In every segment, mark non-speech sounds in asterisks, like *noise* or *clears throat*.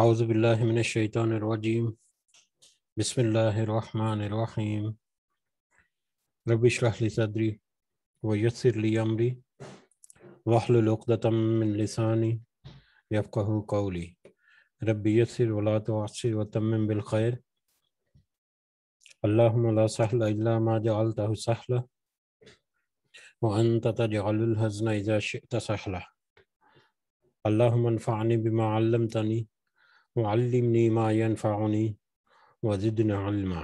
أعوذ بالله من الشيطان الرجيم بسم الله الرحمن الرحيم رب اشرح لي صدري ويسر لي أمري واحلل عقدة من لساني يفقه قولي رب يسر ولا تعسر وتمم بالخير اللهم لا سهل إلا ما جعلته سهلا وأنت تجعل الهزن إذا شئت سهلا اللهم انفعني بما علمتني वल्लिमनी मायनफ़ानी वज़िदन अलमा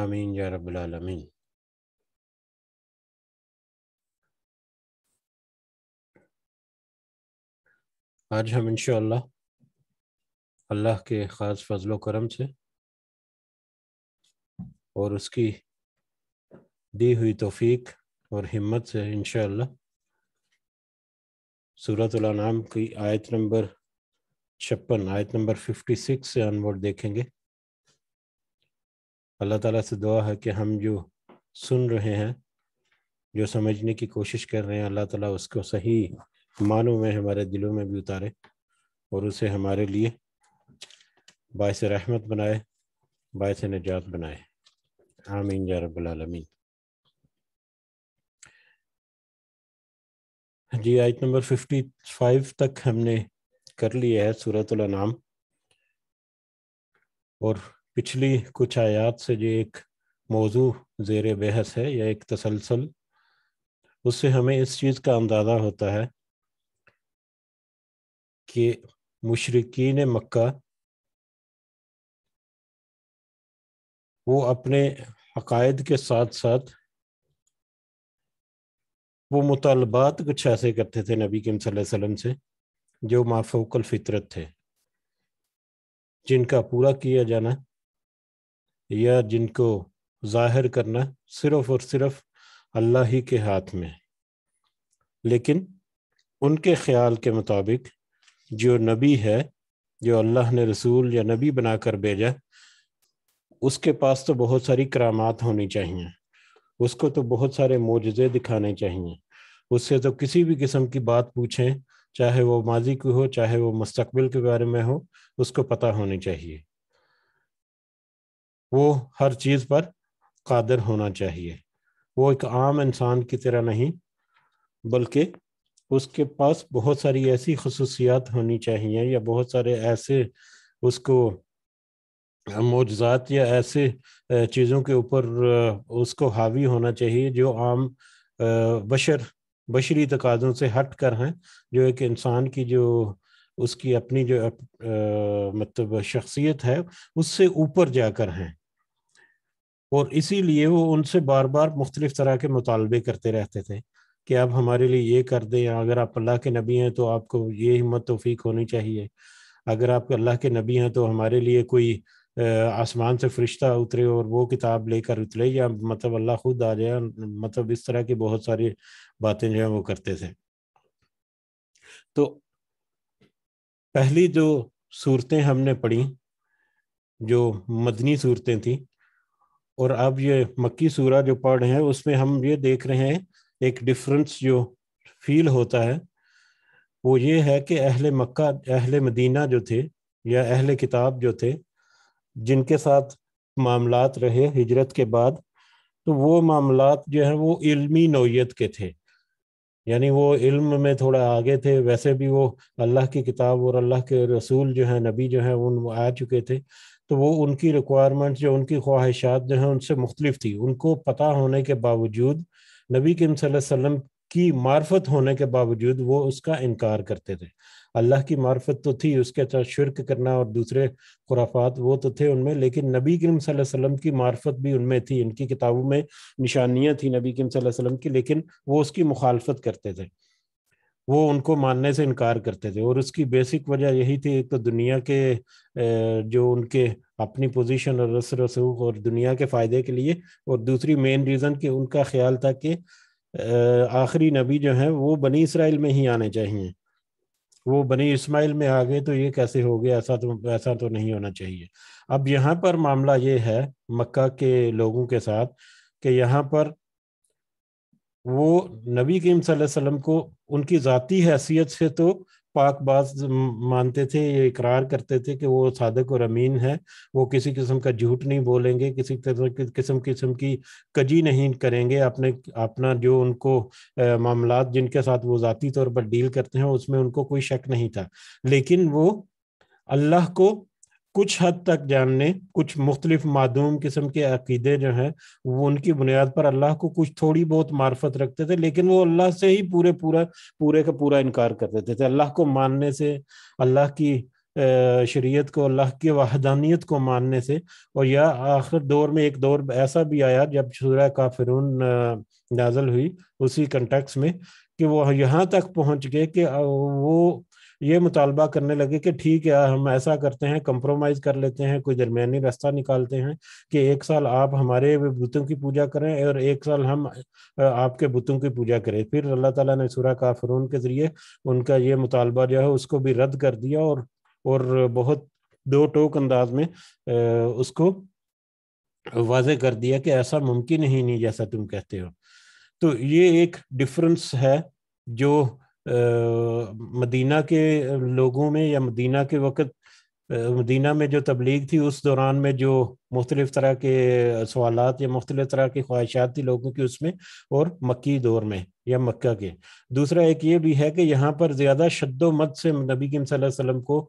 आमीन या रबालमीन आज हम इंशाल्लाह अल्लाह के ख़ास फजलो करम से और उसकी दी हुई तोफ़ीक और हिम्मत से इनशा सूरत नाम की आयत नंबर छप्पन आयत नंबर फिफ्टी सिक्स से अनवर्ड देखेंगे अल्लाह ताला से दुआ है कि हम जो सुन रहे हैं जो समझने की कोशिश कर रहे हैं अल्लाह ताला उसको सही मानों में हमारे दिलों में भी उतारे और उसे हमारे लिए बायस रहमत बनाए बायस निजात बनाए आमीन या रबालमीन जी आयत नंबर फिफ्टी फाइव तक हमने कर लिए है सूरतुल नाम और पिछली कुछ आयात से जो एक मौजू जेर बहस है या एक तसलसल उससे हमें इस चीज़ का अंदाज़ा होता है कि मशरकिन मक्का वो अपने अकायद के साथ साथ वो मुतालबात कुछ ऐसे करते थे नबी अलैहि वसल्लम से जो माफोकल फितरत थे जिनका पूरा किया जाना या जिनको जाहिर करना सिर्फ और सिर्फ अल्लाह ही के हाथ में लेकिन उनके ख्याल के मुताबिक जो नबी है जो अल्लाह ने रसूल या नबी बनाकर भेजा उसके पास तो बहुत सारी करामात होनी चाहिए उसको तो बहुत सारे मोजे दिखाने चाहिए उससे तो किसी भी किस्म की बात पूछें चाहे वो माजी की हो चाहे वो मुस्तकबिल के बारे में हो उसको पता होनी चाहिए वो हर चीज़ पर कादर होना चाहिए वो एक आम इंसान की तरह नहीं बल्कि उसके पास बहुत सारी ऐसी खसूसियात होनी चाहिए या बहुत सारे ऐसे उसको मोजात या ऐसे चीज़ों के ऊपर उसको हावी होना चाहिए जो आम बशर बशरी तकाज़ों से हट कर हैं जो एक इंसान की जो उसकी अपनी जो अप, आ, मतलब शख्सियत है उससे ऊपर जाकर हैं और इसीलिए वो उनसे बार बार मुख्तलिफ तरह के मुतालबे करते रहते थे कि आप हमारे लिए ये कर दें अगर आप अल्लाह के नबी हैं तो आपको ये हिम्मत तोफीक होनी चाहिए अगर आप अल्लाह के नबी हैं तो हमारे लिए कोई आसमान से फरिश्ता उतरे और वो किताब लेकर उतरे या मतलब अल्लाह खुद आ जाए मतलब इस तरह के बहुत सारे बातें जो है वो करते थे तो पहली जो सूरतें हमने पढ़ी जो मदनी सूरतें थी और अब ये मक्की सूरा जो पढ़ रहे हैं उसमें हम ये देख रहे हैं एक डिफरेंस जो फील होता है वो ये है कि अहल मक्का अहले मदीना जो थे या अहल किताब जो थे जिनके साथ मामलात रहे हिजरत के बाद तो वो मामलात जो है वो इल्मी नोयत के थे यानी वो इल्म में थोड़ा आगे थे वैसे भी वो अल्लाह की किताब और अल्लाह के रसूल जो है नबी जो है उन आ चुके थे तो वो उनकी रिक्वायरमेंट जो उनकी ख्वाहिशात जो हैं उनसे मुख्तलिफ थी उनको पता होने के बावजूद नबी किम सल्लम की मार्फत होने के बावजूद वो उसका इनकार करते थे अल्लाह की मार्फत तो थी उसके साथ शिरक करना और दूसरे खुराफात वो तो थे उनमें लेकिन नबी करीम वसल्लम की मार्फत भी उनमें थी इनकी किताबों में निशानियाँ थी नबी करीम वसल्लम की लेकिन वो उसकी मुखालफत करते थे वो उनको मानने से इनकार करते थे और उसकी बेसिक वजह यही थी तो दुनिया के जो उनके अपनी पोजीशन और रस रसूख और दुनिया के फ़ायदे के लिए और दूसरी मेन रीज़न कि उनका ख्याल था कि आखिरी नबी जो है वो बनी इसराइल में ही आने चाहिए वो बनी इसमाइल में आ गए तो ये कैसे हो गया ऐसा तो ऐसा तो नहीं होना चाहिए अब यहाँ पर मामला ये है मक्का के लोगों के साथ कि यहाँ पर वो नबी करीम वसल्लम को उनकी ज़ाती हैसियत से तो पाक बात मानते थे ये इकरार करते थे कि वो सादक और अमीन है वो किसी किस्म का झूठ नहीं बोलेंगे किसी किस्म किस्म की कजी नहीं करेंगे अपने अपना जो उनको मामला जिनके साथ वो ज़ाती तौर पर डील करते हैं उसमें उनको कोई शक नहीं था लेकिन वो अल्लाह को कुछ हद तक जानने कुछ मुख्तलिफ मादूम किस्म के अकीदे जो हैं वो उनकी बुनियाद पर अल्लाह को कुछ थोड़ी बहुत मार्फत रखते थे लेकिन वो अल्लाह से ही पूरे पूरा पूरे का पूरा इनकार कर देते थे अल्लाह को मानने से अल्लाह की शरीयत को अल्लाह की वहदानियत को मानने से और या आखिर दौर में एक दौर ऐसा भी आया जब सूर्य काफिरून नाजल हुई उसी कंटेक्स में कि वो यहाँ तक पहुँच गए कि वो ये मुतालबा करने लगे कि ठीक है हम ऐसा करते हैं कंप्रोमाइज़ कर लेते हैं कोई दरमियानी रास्ता निकालते हैं कि एक साल आप हमारे बुतों की पूजा करें और एक साल हम आपके बुतों की पूजा करें फिर अल्लाह ताला ने सूरा काफरून के ज़रिए उनका ये मुतालबा जो है उसको भी रद्द कर दिया और और बहुत दो टोक अंदाज में उसको वाजे कर दिया कि ऐसा मुमकिन ही नहीं जैसा तुम कहते हो तो ये एक डिफरेंस है जो मदीना के लोगों में या मदीना के वक़्त मदीना में जो तबलीग थी उस दौरान में जो मुख्तलिफ़ तरह के सवालत या मुख्तलिफ़ तरह की ख्वाहिशात थी लोगों की उसमें और मक्की दौर में या मक्का के दूसरा एक ये भी है कि यहाँ पर ज़्यादा शद्दो मत से नबी किम वसल्लम को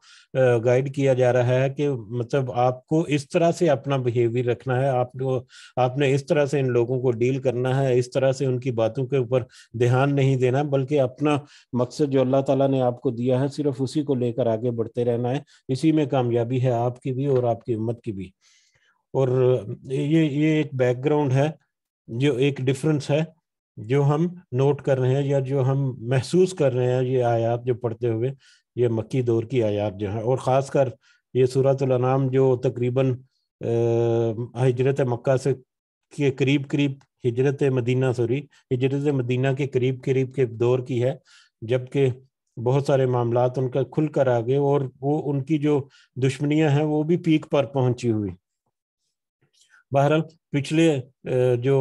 गाइड किया जा रहा है कि मतलब आपको इस तरह से अपना बिहेवियर रखना है आपको आपने इस तरह से इन लोगों को डील करना है इस तरह से उनकी बातों के ऊपर ध्यान नहीं देना बल्कि अपना मकसद जो अल्लाह तला ने आपको दिया है सिर्फ उसी को लेकर आगे बढ़ते रहना है इसी में कामयाबी है आपकी भी और आपकी उम्मत की भी और ये ये एक बैकग्राउंड है जो एक डिफरेंस है जो हम नोट कर रहे हैं या जो हम महसूस कर रहे हैं ये आयात जो पढ़ते हुए ये मक्की दौर की आयात जो है और ख़ास कर ये सूरतनाम जो तकरीबन हजरत मक्का से के करीब करीब हजरत मदीना सॉरी हजरत मदीना के करीब करीब के दौर की है जबकि बहुत सारे मामला उनका खुल कर आ गए और वो उनकी जो दुश्मनियाँ हैं वो भी पीक पर पहुंची हुई बहरहाल पिछले जो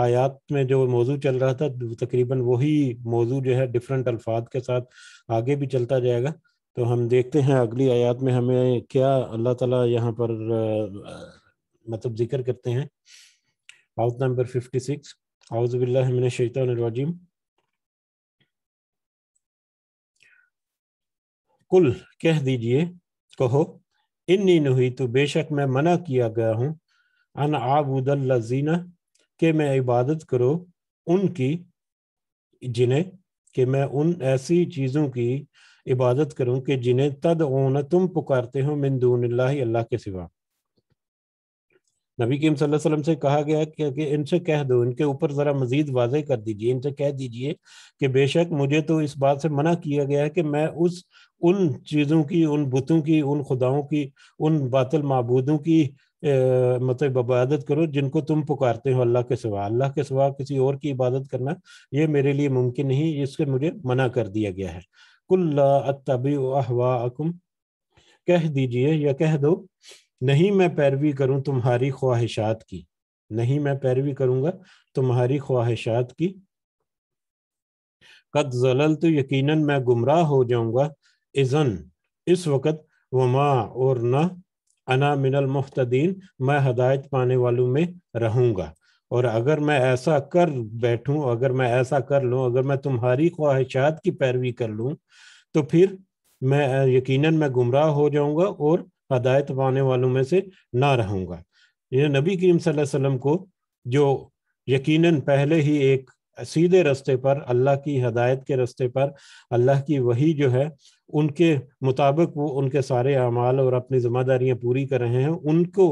आयात में जो मौजू चल रहा था तकरीबन वही मौजू जो है डिफरेंट अल्फाज के साथ आगे भी चलता जाएगा तो हम देखते हैं अगली आयात में हमें क्या अल्लाह ताला यहाँ पर मतलब जिक्र करते हैं आउट नंबर फिफ्टी सिक्स आउज़बिल्लिन कुल कह दीजिए कहो इन नहीं तो बेशक मैं मना किया गया हूँ अन आबूदीना के मैं इबादत करो उनकी जिन्हें कि मैं उन ऐसी चीज़ों की इबादत करूं कि जिन्हें तद ओन तुम पुकारते हो मिनदून अल्लाह के सिवा नबी करीम वसल्लम से कहा गया कि, कि इनसे कह दो इनके ऊपर ज़रा मजीद वाजे कर दीजिए इनसे कह दीजिए कि बेशक मुझे तो इस बात से मना किया गया है कि मैं उस उन चीज़ों की उन बुतों की उन खुदाओं की उन बातल मबूदों की मतलब इबादत करो जिनको तुम पुकारते हो अल्लाह के सिवा अल्लाह के सिवा किसी और की इबादत करना ये मेरे लिए मुमकिन नहीं इसके मुझे मना कर दिया गया है कुल्ला कह दीजिए या कह दो नहीं मैं पैरवी करूं तुम्हारी ख्वाहिशात की नहीं मैं पैरवी करूंगा तुम्हारी ख्वाहिशात की कद जलल तो यकीनन मैं गुमराह हो जाऊंगा इजन इस वक्त वमा और ना अना मिनल मुफ्तदीन मैं हदायत पाने वालों में रहूँगा और अगर मैं ऐसा कर बैठूं अगर मैं ऐसा कर लूं अगर मैं तुम्हारी ख्वाहिशात की पैरवी कर लूं तो फिर मैं यकीनन मैं गुमराह हो जाऊंगा और हदायत पाने वालों में से ना रहूंगा ये नबी करीम सल्लल्लाहु अलैहि वसल्लम को जो यकीनन पहले ही एक सीधे रास्ते पर अल्लाह की हदायत के रास्ते पर अल्लाह की वही जो है उनके मुताबिक वो उनके सारे अमाल और अपनी जिम्मेदारियां पूरी कर रहे हैं उनको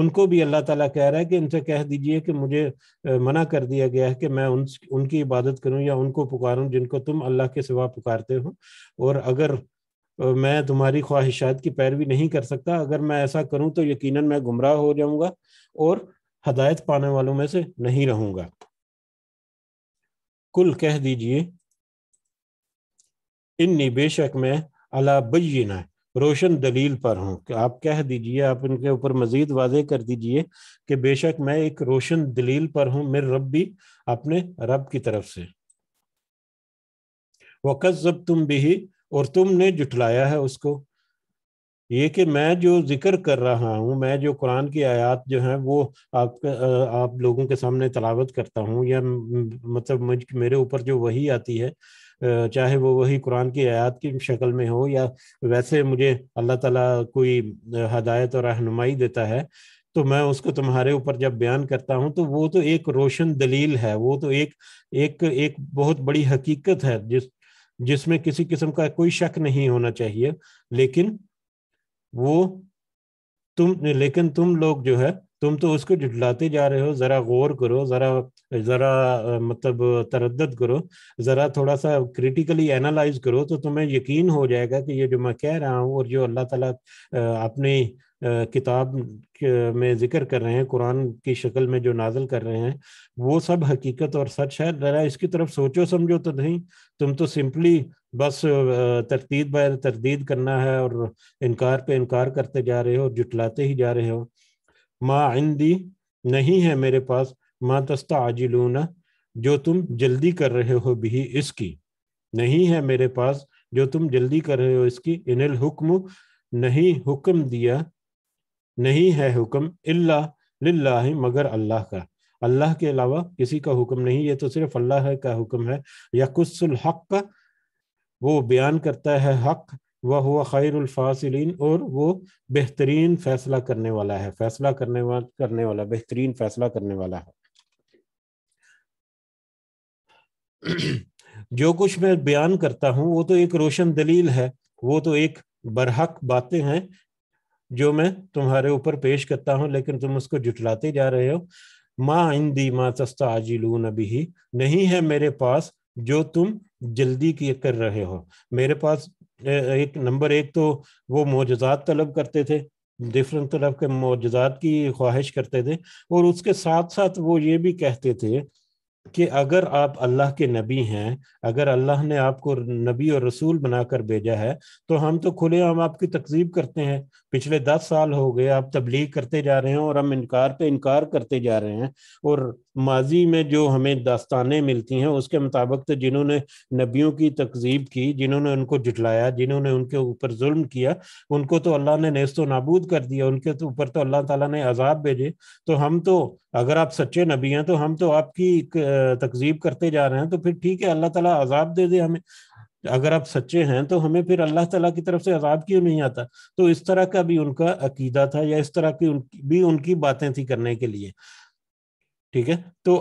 उनको भी अल्लाह ताला कह रहा है कि उनसे कह दीजिए कि मुझे मना कर दिया गया है कि मैं उन उनकी इबादत करूं या उनको पुकारूं जिनको तुम अल्लाह के सिवा पुकारते हो और अगर मैं तुम्हारी ख्वाहिशात की पैरवी नहीं कर सकता अगर मैं ऐसा करूं तो यकीनन मैं गुमराह हो जाऊंगा और हदायत पाने वालों में से नहीं रहूंगा कुल कह दीजिए इन्नी बेशक मैं अला बैना रोशन दलील पर हूँ आप कह दीजिए आप इनके ऊपर मजीद वाजे कर दीजिए कि बेशक मैं एक रोशन दलील पर हूँ मेरे रब भी अपने रब की तरफ से वक़्त जब तुम भी और तुमने जुटलाया है उसको ये कि मैं जो जिक्र कर रहा हूँ मैं जो कुरान की आयत जो है वो आप आप लोगों के सामने तलावत करता हूँ या मतलब मुझ मेरे ऊपर जो वही आती है चाहे वो वही कुरान की आयत की शक्ल में हो या वैसे मुझे अल्लाह ताला कोई हदायत और रहनुमाई देता है तो मैं उसको तुम्हारे ऊपर जब बयान करता हूँ तो वो तो एक रोशन दलील है वो तो एक एक एक बहुत बड़ी हकीकत है जिस जिसमें किसी किस्म का कोई शक नहीं होना चाहिए लेकिन वो तुम लेकिन तुम लोग जो है तुम तो उसको जुटलाते जा रहे हो ज़रा गौर करो ज़रा ज़रा मतलब तरद करो ज़रा थोड़ा सा क्रिटिकली एनालाइज करो तो तुम्हें यकीन हो जाएगा कि ये जो मैं कह रहा हूँ और जो अल्लाह ताला अपनी किताब में जिक्र कर रहे हैं कुरान की शक्ल में जो नाजल कर रहे हैं वो सब हकीकत और सच है ज़रा इसकी तरफ सोचो समझो तो नहीं तुम तो सिंपली बस तरतीद बर तरदीद करना है और इनकार पे इनकार करते जा रहे हो जुटलाते ही जा रहे हो माँ आंदी नहीं है मेरे पास माँ तस्ता आजिलूना जो तुम जल्दी कर रहे हो भी इसकी नहीं है मेरे पास जो तुम जल्दी कर रहे हो इसकी इनल हुक्म नहीं हुक्म दिया नहीं है हुक्म इल्ला लिल्लाह मगर अल्लाह का अल्लाह के अलावा किसी का हुक्म नहीं ये तो सिर्फ अल्लाह का हुक्म है यकुसल हक वो बयान करता है हक वह हुआ खैरफासिलीन और वो बेहतरीन फैसला करने वाला है फैसला करने वाला करने वाला बेहतरीन फैसला करने वाला है *clears throat* जो कुछ मैं बयान करता हूँ वो तो एक रोशन दलील है वो तो एक बरहक बातें हैं जो मैं तुम्हारे ऊपर पेश करता हूँ लेकिन तुम उसको जुटलाते जा रहे हो माँ इंदी माँ सस्ता आजिलून अभी ही नहीं है मेरे पास जो तुम जल्दी की कर रहे हो मेरे पास एक नंबर एक तो वो मोजात तलब करते थे डिफरेंट तरफ के मोजात की ख्वाहिश करते थे और उसके साथ साथ वो ये भी कहते थे कि अगर आप अल्लाह के नबी हैं अगर अल्लाह ने आपको नबी और रसूल बनाकर भेजा है तो हम तो खुले हम आपकी तकजीब करते हैं पिछले दस साल हो गए आप तबलीग करते जा रहे हैं और हम इनकार पे इनकार करते जा रहे हैं और माजी में जो हमें दास्तानें मिलती हैं उसके मुताबिक तो जिन्होंने नबियों की तकजीब की जिन्होंने उनको जुटलाया जिन्होंने उनके ऊपर जुल्म किया उनको तो अल्लाह ने नेस्तो नाबूद कर दिया उनके तो ऊपर तो अल्लाह ताला ने अजाब भेजे तो हम तो अगर आप सच्चे नबी हैं तो हम तो आपकी तकजीब करते जा रहे हैं तो फिर ठीक है अल्लाह ताला अजाब दे दे हमें अगर आप सच्चे हैं तो हमें फिर अल्लाह तला की तरफ से अजाब क्यों नहीं आता तो इस तरह का भी उनका अकीदा था या इस तरह की उनकी भी उनकी बातें थी करने के लिए ठीक है तो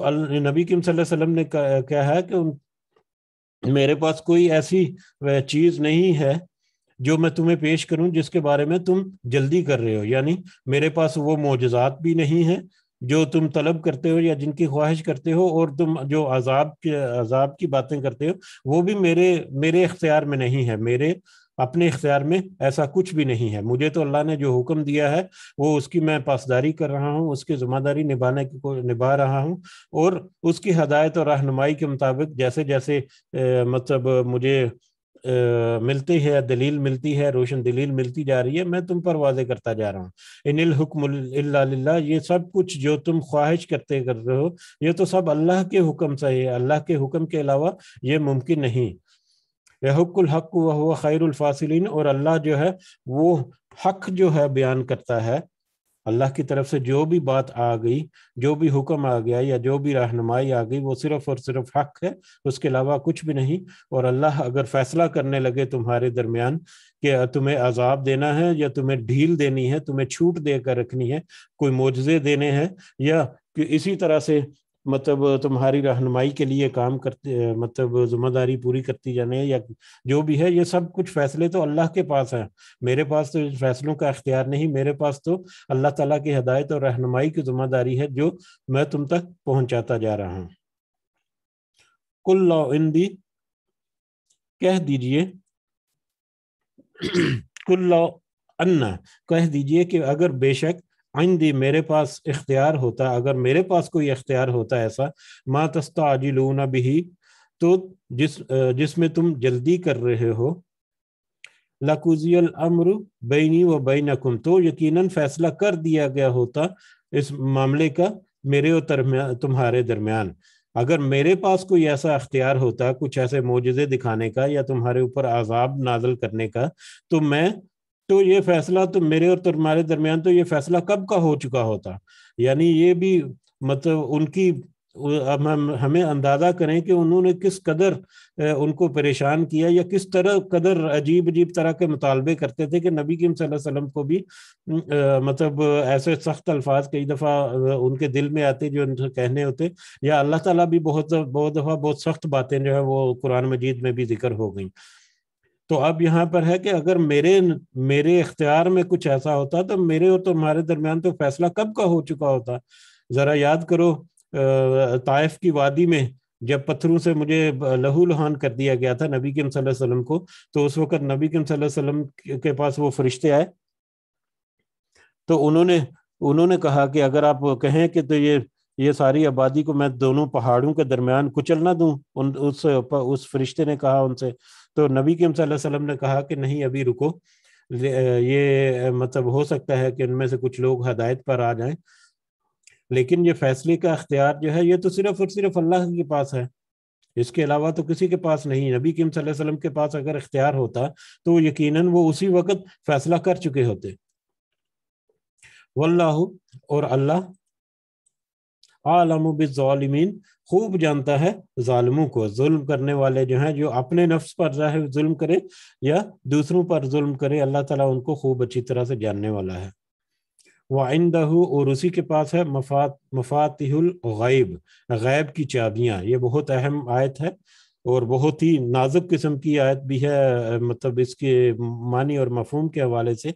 नबी किम सल्लम ने क्या है कि मेरे पास कोई ऐसी चीज नहीं है जो मैं तुम्हें पेश करूं जिसके बारे में तुम जल्दी कर रहे हो यानी मेरे पास वो मोजात भी नहीं है जो तुम तलब करते हो या जिनकी ख्वाहिश करते हो और तुम जो अजाब के अजाब की बातें करते हो वो भी मेरे मेरे इख्तियार में नहीं है मेरे अपने इख्तियार में ऐसा कुछ भी नहीं है मुझे तो अल्लाह ने जो हुक्म दिया है वो उसकी मैं पासदारी कर रहा हूँ उसकी जिम्मेदारी निभाने की को निभा रहा हूँ और उसकी हदायत और रहनुमाई के मुताबिक जैसे जैसे मतलब मुझे ए, मिलती है दलील मिलती है रोशन दलील मिलती जा रही है मैं तुम पर वाजे करता जा रहा हूँ इनिल हुक्म ये सब कुछ जो तुम ख्वाहिश करते कर रहे हो ये तो सब अल्लाह के हुक्म से है अल्लाह के हुक्म के अलावा ये मुमकिन नहीं यहुकुल हक वह खैरफासिलीन और अल्लाह जो है वो हक जो है बयान करता है अल्लाह की तरफ से जो भी बात आ गई जो भी हुक्म आ गया या जो भी रहनुमाई आ गई वो सिर्फ और सिर्फ हक है उसके अलावा कुछ भी नहीं और अल्लाह अगर फैसला करने लगे तुम्हारे दरमियान कि तुम्हें अजाब देना है या तुम्हें ढील देनी है तुम्हें छूट देकर रखनी है कोई मुआवजे देने हैं या कि इसी तरह से मतलब तुम्हारी रहनुमाई के लिए काम करते मतलब जिम्मेदारी पूरी करती जाने या जो भी है ये सब कुछ फैसले तो अल्लाह के पास हैं मेरे पास तो फैसलों का अख्तियार नहीं मेरे पास तो अल्लाह ताला की हदायत और रहनुमाई की जिम्मेदारी है जो मैं तुम तक पहुंचाता जा रहा हूँ कुल इंदी कह दीजिए *clears throat* कुल्ला अन्ना कह दीजिए कि अगर बेशक आइंदी मेरे पास इख्तियार होता अगर मेरे पास कोई इख्तियार होता ऐसा मा तस्ता आजिलूना भी तो जिस जिसमें तुम जल्दी कर रहे हो लकुजियल अमर बैनी व बैनकुम तो यकीनन फैसला कर दिया गया होता इस मामले का मेरे और दरमिया तुम्हारे दरमियान अगर मेरे पास कोई ऐसा अख्तियार होता कुछ ऐसे मोजे दिखाने का या तुम्हारे ऊपर आजाब नाजल करने का तो मैं तो ये फैसला तो मेरे और तुम्हारे दरमियान तो ये फैसला कब का हो चुका होता यानी ये भी मतलब उनकी अब हम हमें अंदाजा करें कि उन्होंने किस कदर उनको परेशान किया या किस तरह कदर अजीब अजीब तरह के मुतालबे करते थे कि नबी की वसल्लम को भी मतलब ऐसे सख्त अल्फाज कई दफ़ा उनके दिल में आते जो उनसे कहने होते या अल्लाह ताला भी बहुत बहुत दफ़ा बहुत सख्त बातें जो है वो कुरान मजीद में भी जिक्र हो गई तो अब यहाँ पर है कि अगर मेरे मेरे इख्तियार में कुछ ऐसा होता तो मेरे और तुम्हारे दरमियान तो फैसला कब का हो चुका होता ज़रा याद करो ताइफ की वादी में जब पत्थरों से मुझे लहू लुहान कर दिया गया था नबी किम वसल्लम को तो उस वक्त नबी किम वसल्लम के पास वो फरिश्ते आए तो उन्होंने उन्होंने कहा कि अगर आप कहें कि तो ये ये सारी आबादी को मैं दोनों पहाड़ों के दरमियान कुचल ना दूं उन उस उस फरिश्ते ने कहा उनसे तो नबी के वसल्लम ने कहा कि नहीं अभी रुको ये मतलब हो सकता है कि उनमें से कुछ लोग हदायत पर आ जाएं लेकिन ये फैसले का अख्तियार जो है ये तो सिर्फ और सिर्फ अल्लाह के पास है इसके अलावा तो किसी के पास नहीं नबी किम सल्लम के पास अगर इख्तियार होता तो यकीन वो उसी वक्त फैसला कर चुके होते वल्लाह और अल्लाह आलम बिजालमीन खूब जानता है जालमों को जुल्म करने वाले जो हैं जो अपने नफ्स पर जाहिर जुल्म करे या दूसरों पर जुल्म करे अल्लाह ताला उनको खूब अच्छी तरह से जानने वाला है वाइंदहू और उसी के पास है मफात मफातिहुल गैब गैब की चाबियाँ ये बहुत अहम आयत है और बहुत ही नाजुक किस्म की आयत भी है मतलब इसके मानी और मफहम के हवाले से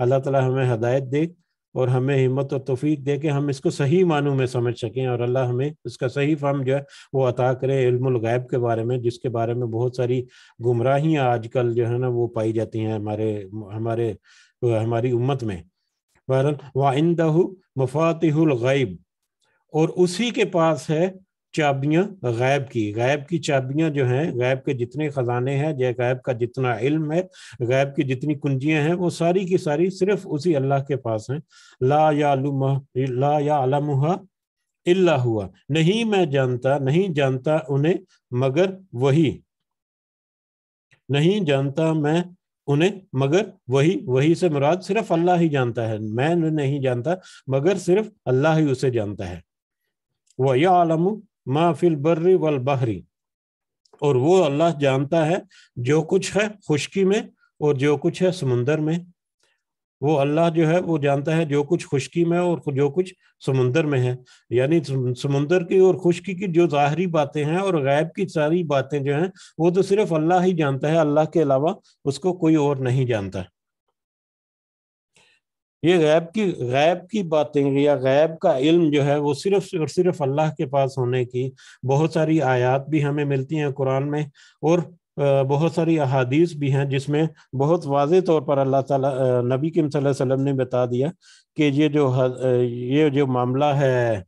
अल्लाह ताला हमें हदायत दे और हमें हिम्मत और तोफीक दे के हम इसको सही मानू में समझ सकें और अल्लाह हमें इसका सही फम जो है वो अता करे इल्मगैब के बारे में जिसके बारे में बहुत सारी गुमराहियाँ आजकल जो है ना वो पाई जाती हैं हमारे हमारे हमारी उम्मत में बहरल वाइंदहू मफातिहुल गैब और उसी के पास है चाबियां गायब की गायब की चाबियां जो हैं गायब के जितने ख़जाने हैं जय गायब का जितना इल्म है गायब की जितनी कुंजियां हैं वो सारी की सारी सिर्फ उसी अल्लाह के पास हैं ला या ला या इल्ला हुआ नहीं मैं जानता नहीं जानता उन्हें मगर वही नहीं जानता मैं उन्हें मगर वही वही से मुराद सिर्फ अल्लाह ही जानता है मैं नहीं जानता मगर सिर्फ अल्लाह ही उसे जानता है वह आलम माफिल बर्री वल बहरी और वो अल्लाह जानता है जो कुछ है खुशकी में और जो कुछ है समुंदर में वो अल्लाह जो है वो जानता है जो कुछ खुशकी में और जो कुछ समुंदर में है यानी समुंदर की और खुशकी की जो ज़ाहरी बातें हैं और गायब की सारी बातें जो हैं वो तो सिर्फ अल्लाह ही जानता है अल्लाह के अलावा उसको कोई और नहीं जानता ये गैब की गैब की बातें या गैब का इल्म जो है वो सिर्फ और सिर्फ अल्लाह के पास होने की बहुत सारी आयात भी हमें मिलती हैं कुरान में और बहुत सारी अहादीस भी हैं जिसमें बहुत वाज तौर पर अल्लाह ताला नबी किम वसल्लम ने बता दिया कि ये जो ये जो मामला है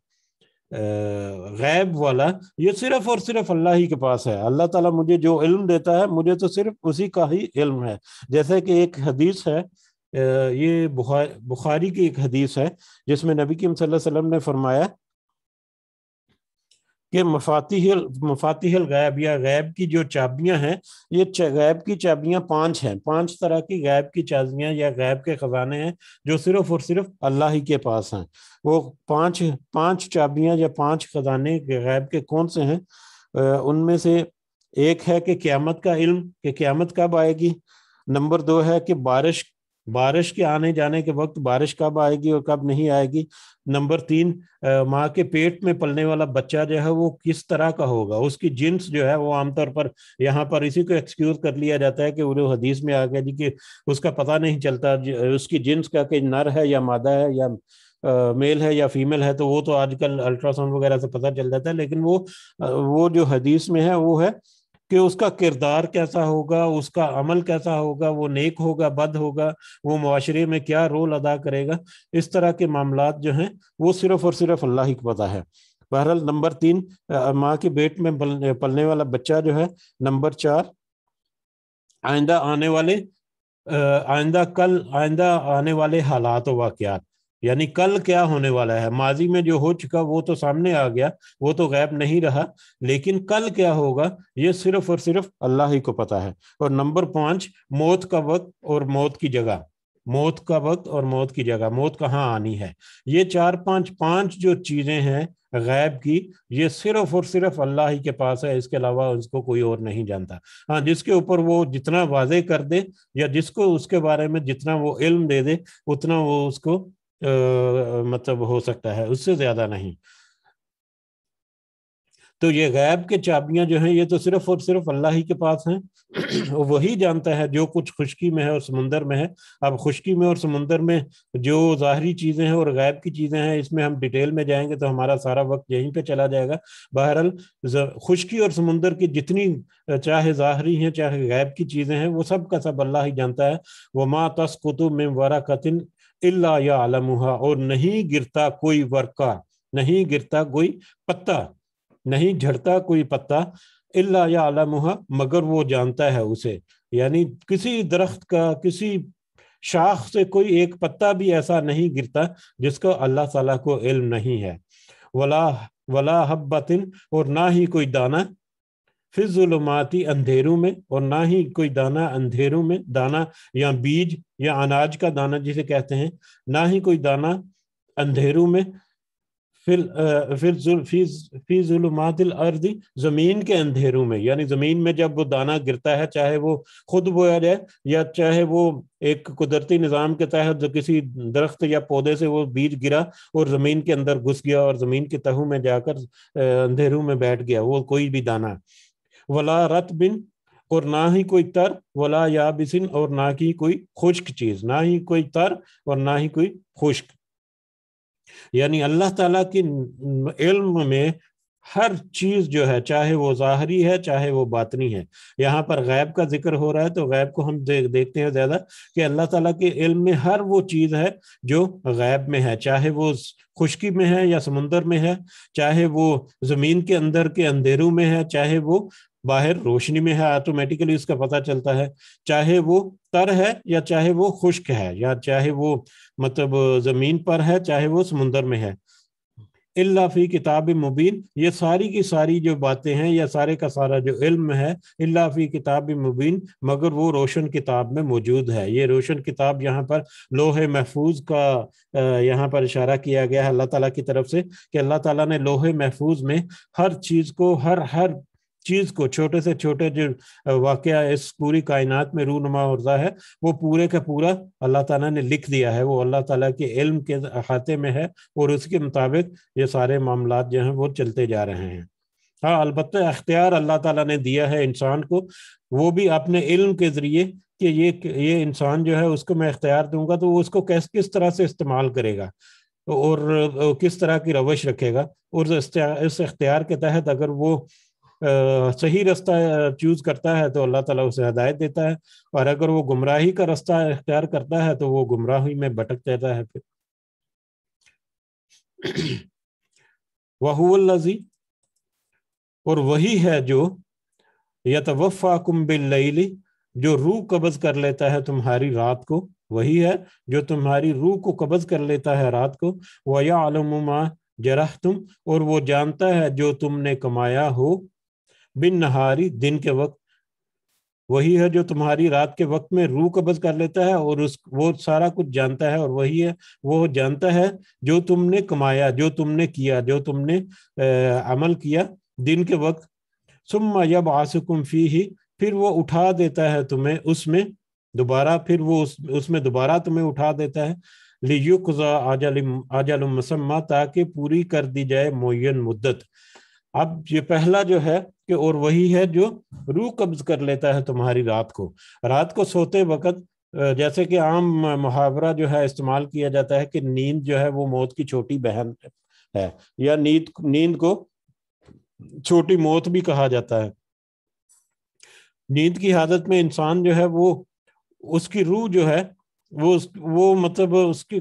गैब वाला ये सिर्फ और सिर्फ अल्लाह ही के पास है अल्लाह ताला मुझे जो इल्म देता है मुझे तो सिर्फ उसी का ही इल्म है जैसे कि एक हदीस है ये बुखार बुखारी की एक हदीस है जिसमें नबी की वसल्लम ने फरमाया कि मफातिहल मफातिहल गैब या गैब की जो चाबियां हैं ये गैब की चाबियां पांच हैं पांच तरह की गैब की चाबियां या गैब के खजाने हैं जो सिर्फ और सिर्फ अल्लाह ही के पास हैं वो पांच पांच चाबियां या पांच खजाने गैब के कौन से हैं उनमें से एक है कि क्यामत का इल्म कि क्यामत कब आएगी नंबर दो है कि बारिश बारिश के आने जाने के वक्त बारिश कब आएगी और कब नहीं आएगी नंबर तीन माँ के पेट में पलने वाला बच्चा जो है वो किस तरह का होगा उसकी जिन्स जो है वो आमतौर पर यहाँ पर इसी को एक्सक्यूज कर लिया जाता है कि उर्दू हदीस में आ गया जी कि उसका पता नहीं चलता उसकी जिन्स का कि नर है या मादा है या मेल है या फीमेल है तो वो तो आजकल अल्ट्रासाउंड वगैरह से पता चल जाता है लेकिन वो वो जो हदीस में है वो है कि उसका किरदार कैसा होगा उसका अमल कैसा होगा वो नेक होगा बद होगा वो माशरे में क्या रोल अदा करेगा इस तरह के मामला जो हैं वो सिर्फ और सिर्फ अल्लाह ही को पता है बहरहाल नंबर तीन माँ के बेट में पलने वाला बच्चा जो है नंबर चार आइंदा आने वाले आइंदा कल आइंदा आने वाले हालात वाक़ात यानी कल क्या होने वाला है माजी में जो हो चुका वो तो सामने आ गया वो तो गैब नहीं रहा लेकिन कल क्या होगा ये सिर्फ और सिर्फ अल्लाह ही को पता है और नंबर पांच मौत का वक्त और मौत की जगह मौत का वक्त और मौत की जगह मौत कहाँ आनी है ये चार पांच पांच जो चीजें हैं गैब की ये सिर्फ और सिर्फ अल्लाह ही के पास है इसके अलावा उसको कोई और नहीं जानता हाँ जिसके ऊपर वो जितना वाजे कर दे या जिसको उसके बारे में जितना वो इल्म दे दे उतना वो उसको मतलब हो सकता है उससे ज्यादा नहीं तो ये गैब के चाबियां जो हैं ये तो सिर्फ और सिर्फ अल्लाह ही के पास हैं वही जानता है जो कुछ खुशकी में है और समुंदर में है अब खुशकी में और समुंदर में जो ज़ाहरी चीज़ें हैं और गैब की चीज़ें हैं इसमें हम डिटेल में जाएंगे तो हमारा सारा वक्त यहीं पे चला जाएगा बहरहाल खुशकी और समुंदर की जितनी चाहे ज़ाहरी हैं चाहे गैब की चीज़ें हैं वो सब का सब अल्लाह ही जानता है वमा तस्कुतु में वरा कतिन इल्ला या आलमुहा और नहीं गिरता कोई वर्का नहीं गिरता कोई पत्ता नहीं झड़ता कोई पत्ता इल्ला या आलमुहा मगर वो जानता है उसे यानी किसी दरख्त का किसी शाख से कोई एक पत्ता भी ऐसा नहीं गिरता जिसका अल्लाह ताला को इल्म नहीं है वला वला हब्बतिन और ना ही कोई दाना फिर जुलमाती अंधेरों में और ना ही कोई दाना अंधेरों में दाना या बीज या अनाज का दाना जिसे कहते हैं ना ही कोई दाना अंधेरों में फिर फिर जुलमातिल ज़मीन के अंधेरों में यानी ज़मीन में जब वो दाना गिरता है चाहे वो खुद बोया जाए या चाहे वो एक कुदरती निज़ाम के तहत जो किसी दरख्त या पौधे से वो बीज गिरा और ज़मीन के अंदर घुस गया और ज़मीन के तहू में जाकर अंधेरों में बैठ गया वो कोई भी दाना वला रत बिन और ना ही कोई तर वला या और ना ही कोई खुश्क चीज ना ही कोई तर और ना ही कोई खुश्क यानी अल्लाह ताला के इल्म में हर चीज जो है चाहे वो जाहरी है चाहे वो बातनी है यहाँ पर गैब का जिक्र हो रहा है तो गैब को हम देख देखते हैं ज्यादा कि अल्लाह ताला के इल्म में हर वो चीज है जो गैब में है चाहे वो खुशकी में है या समुन्दर में है चाहे वो जमीन के अंदर के अंधेरों में है चाहे वो बाहर रोशनी में है ऑटोमेटिकली उसका पता चलता है चाहे वो तर है या चाहे वो खुश्क है या चाहे वो मतलब ज़मीन पर है चाहे वो समुंदर में है इल्ला फी किताब मुबीन ये सारी की सारी जो बातें हैं या सारे का सारा जो इल्म है इल्ला फी किताब मुबीन मगर वो रोशन किताब में मौजूद है ये रोशन किताब यहाँ पर लोहे महफूज का यहाँ पर इशारा किया गया है अल्लाह ताला की तरफ से कि अल्लाह ताला ने लोहे महफूज में हर चीज़ को हर हर चीज को छोटे से छोटे जो वाक़ इस पूरी कायनात में रूनुमा होता है वो पूरे का पूरा अल्लाह ताला ने लिख दिया है वो अल्लाह ताला के इल्म के अहाते में है और उसके मुताबिक ये सारे मामला जो हैं वो चलते जा रहे हैं हाँ अलबत् अख्तियार अल्लाह ताला ने दिया है इंसान को वो भी अपने इल्म के ज़रिए कि ये ये इंसान जो है उसको मैं अख्तियार दूंगा तो वो उसको कैस किस तरह से इस्तेमाल करेगा और किस तरह की रवश रखेगा और इस अख्तियार के तहत अगर वो सही रास्ता चूज करता है तो अल्लाह ताला उसे हदायत देता है और अगर वो गुमराही का रास्ता अख्तियार करता है तो वो गुमराही में भटक जाता है फिर *clears throat* और वही है जो यतवफ़ाकुम बिल्लैली जो रूह कब्ज़ कर लेता है तुम्हारी रात को वही है जो तुम्हारी रूह को कब्ज़ कर लेता है रात को या आलमुमा जरा तुम और वो जानता है जो तुमने कमाया हो बिन नहारी दिन के वक्त वही है जो तुम्हारी रात के वक्त में रूह कब्ज कर लेता है और उस वो सारा कुछ जानता है और वही है वो जानता है जो तुमने कमाया जो तुमने किया जो तुमने आ, अमल किया दिन के वक्त सुम्मा यब आसकुम फी ही फिर वो उठा देता है तुम्हें उसमें दोबारा फिर वो उस उसमें दोबारा तुम्हें उठा देता है लियुकजा आजाल आजाल मुसम्मा ताकि पूरी कर दी जाए मोयन मुद्दत अब ये पहला जो है कि और वही है जो रूह कब्ज कर लेता है तुम्हारी रात को रात को सोते वक्त जैसे कि आम मुहावरा जो है इस्तेमाल किया जाता है कि नींद जो है वो मौत की छोटी बहन है या नींद नींद को छोटी मौत भी कहा जाता है नींद की हालत में इंसान जो है वो उसकी रूह जो है वो वो मतलब उसकी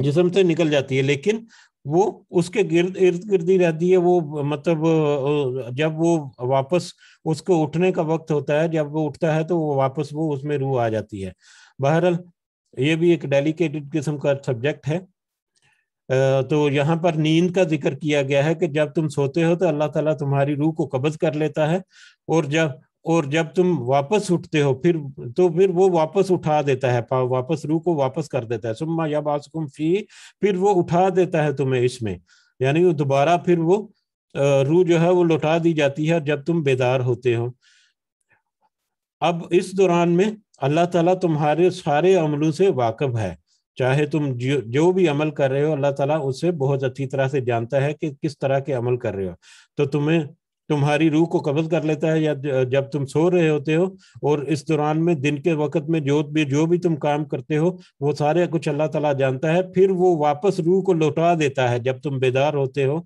जिसम से निकल जाती है लेकिन वो उसके गिर्द इर्द गिर्द ही रहती है वो मतलब जब वो वापस उसको उठने का वक्त होता है जब वो उठता है तो वो वापस वो उसमें रूह आ जाती है बहरहाल ये भी एक डेलिकेटेड किस्म का सब्जेक्ट है तो यहाँ पर नींद का जिक्र किया गया है कि जब तुम सोते हो तो अल्लाह ताला तुम्हारी रूह को कब्ज कर लेता है और जब और जब तुम वापस उठते हो फिर तो फिर वो वापस उठा देता है वापस रूह को वापस कर देता है सुम्मा या बासकुम फी फिर वो उठा देता है तुम्हें इसमें यानी वो दोबारा फिर वो रूह जो है वो लौटा दी जाती है जब तुम बेदार होते हो अब इस दौरान में अल्लाह ताला तुम्हारे सारे अमलों से वाकब है चाहे तुम जो, जो भी अमल कर रहे हो अल्लाह ताला उससे बहुत अच्छी तरह से जानता है कि किस तरह के अमल कर रहे हो तो तुम्हें तुम्हारी रूह को कब्ज कर लेता है या जब तुम सो रहे होते हो और इस दौरान में दिन के वक्त में जो भी जो भी तुम काम करते हो वो सारे कुछ अल्लाह तला जानता है फिर वो वापस रूह को लौटा देता है जब तुम बेदार होते हो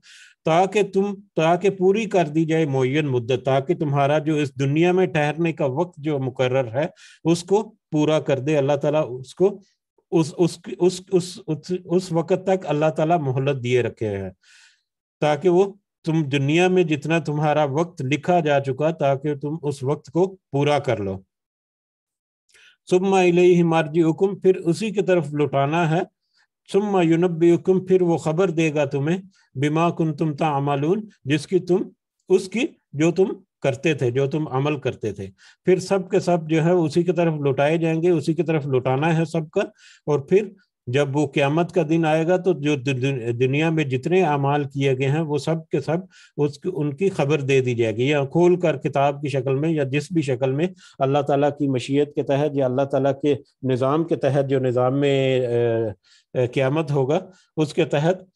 ताकि तुम ताकि पूरी कर दी जाए मोयन मुद्दत ताकि तुम्हारा जो इस दुनिया में ठहरने का वक्त जो मुकर्र है उसको पूरा कर दे अल्लाह ताला उसको उस उस उस उस उस, उस वक्त तक अल्लाह ताला मोहलत दिए रखे हैं ताकि वो तुम दुनिया में जितना तुम्हारा वक्त लिखा जा चुका ताकि तुम उस वक्त को पूरा कर लो सुम्मा इलही मार्जी हुकुम फिर उसी की तरफ लुटाना है सुबमा यूनबी हुकुम फिर वो खबर देगा तुम्हें बिमा कुन तुम तामलून जिसकी तुम उसकी जो तुम करते थे जो तुम अमल करते थे फिर सब के सब जो है उसी की तरफ लुटाए जाएंगे उसी की तरफ लुटाना है सबका और फिर जब वो क्यामत का दिन आएगा तो जो दुनिया में जितने अमाल किए गए हैं वो सब के सब उस उनकी खबर दे दी जाएगी या खोल कर किताब की शक्ल में या जिस भी शक्ल में अल्लाह ताला की मशीयत के तहत या अल्लाह ताला के निज़ाम के तहत जो निज़ाम में क्यामत होगा उसके तहत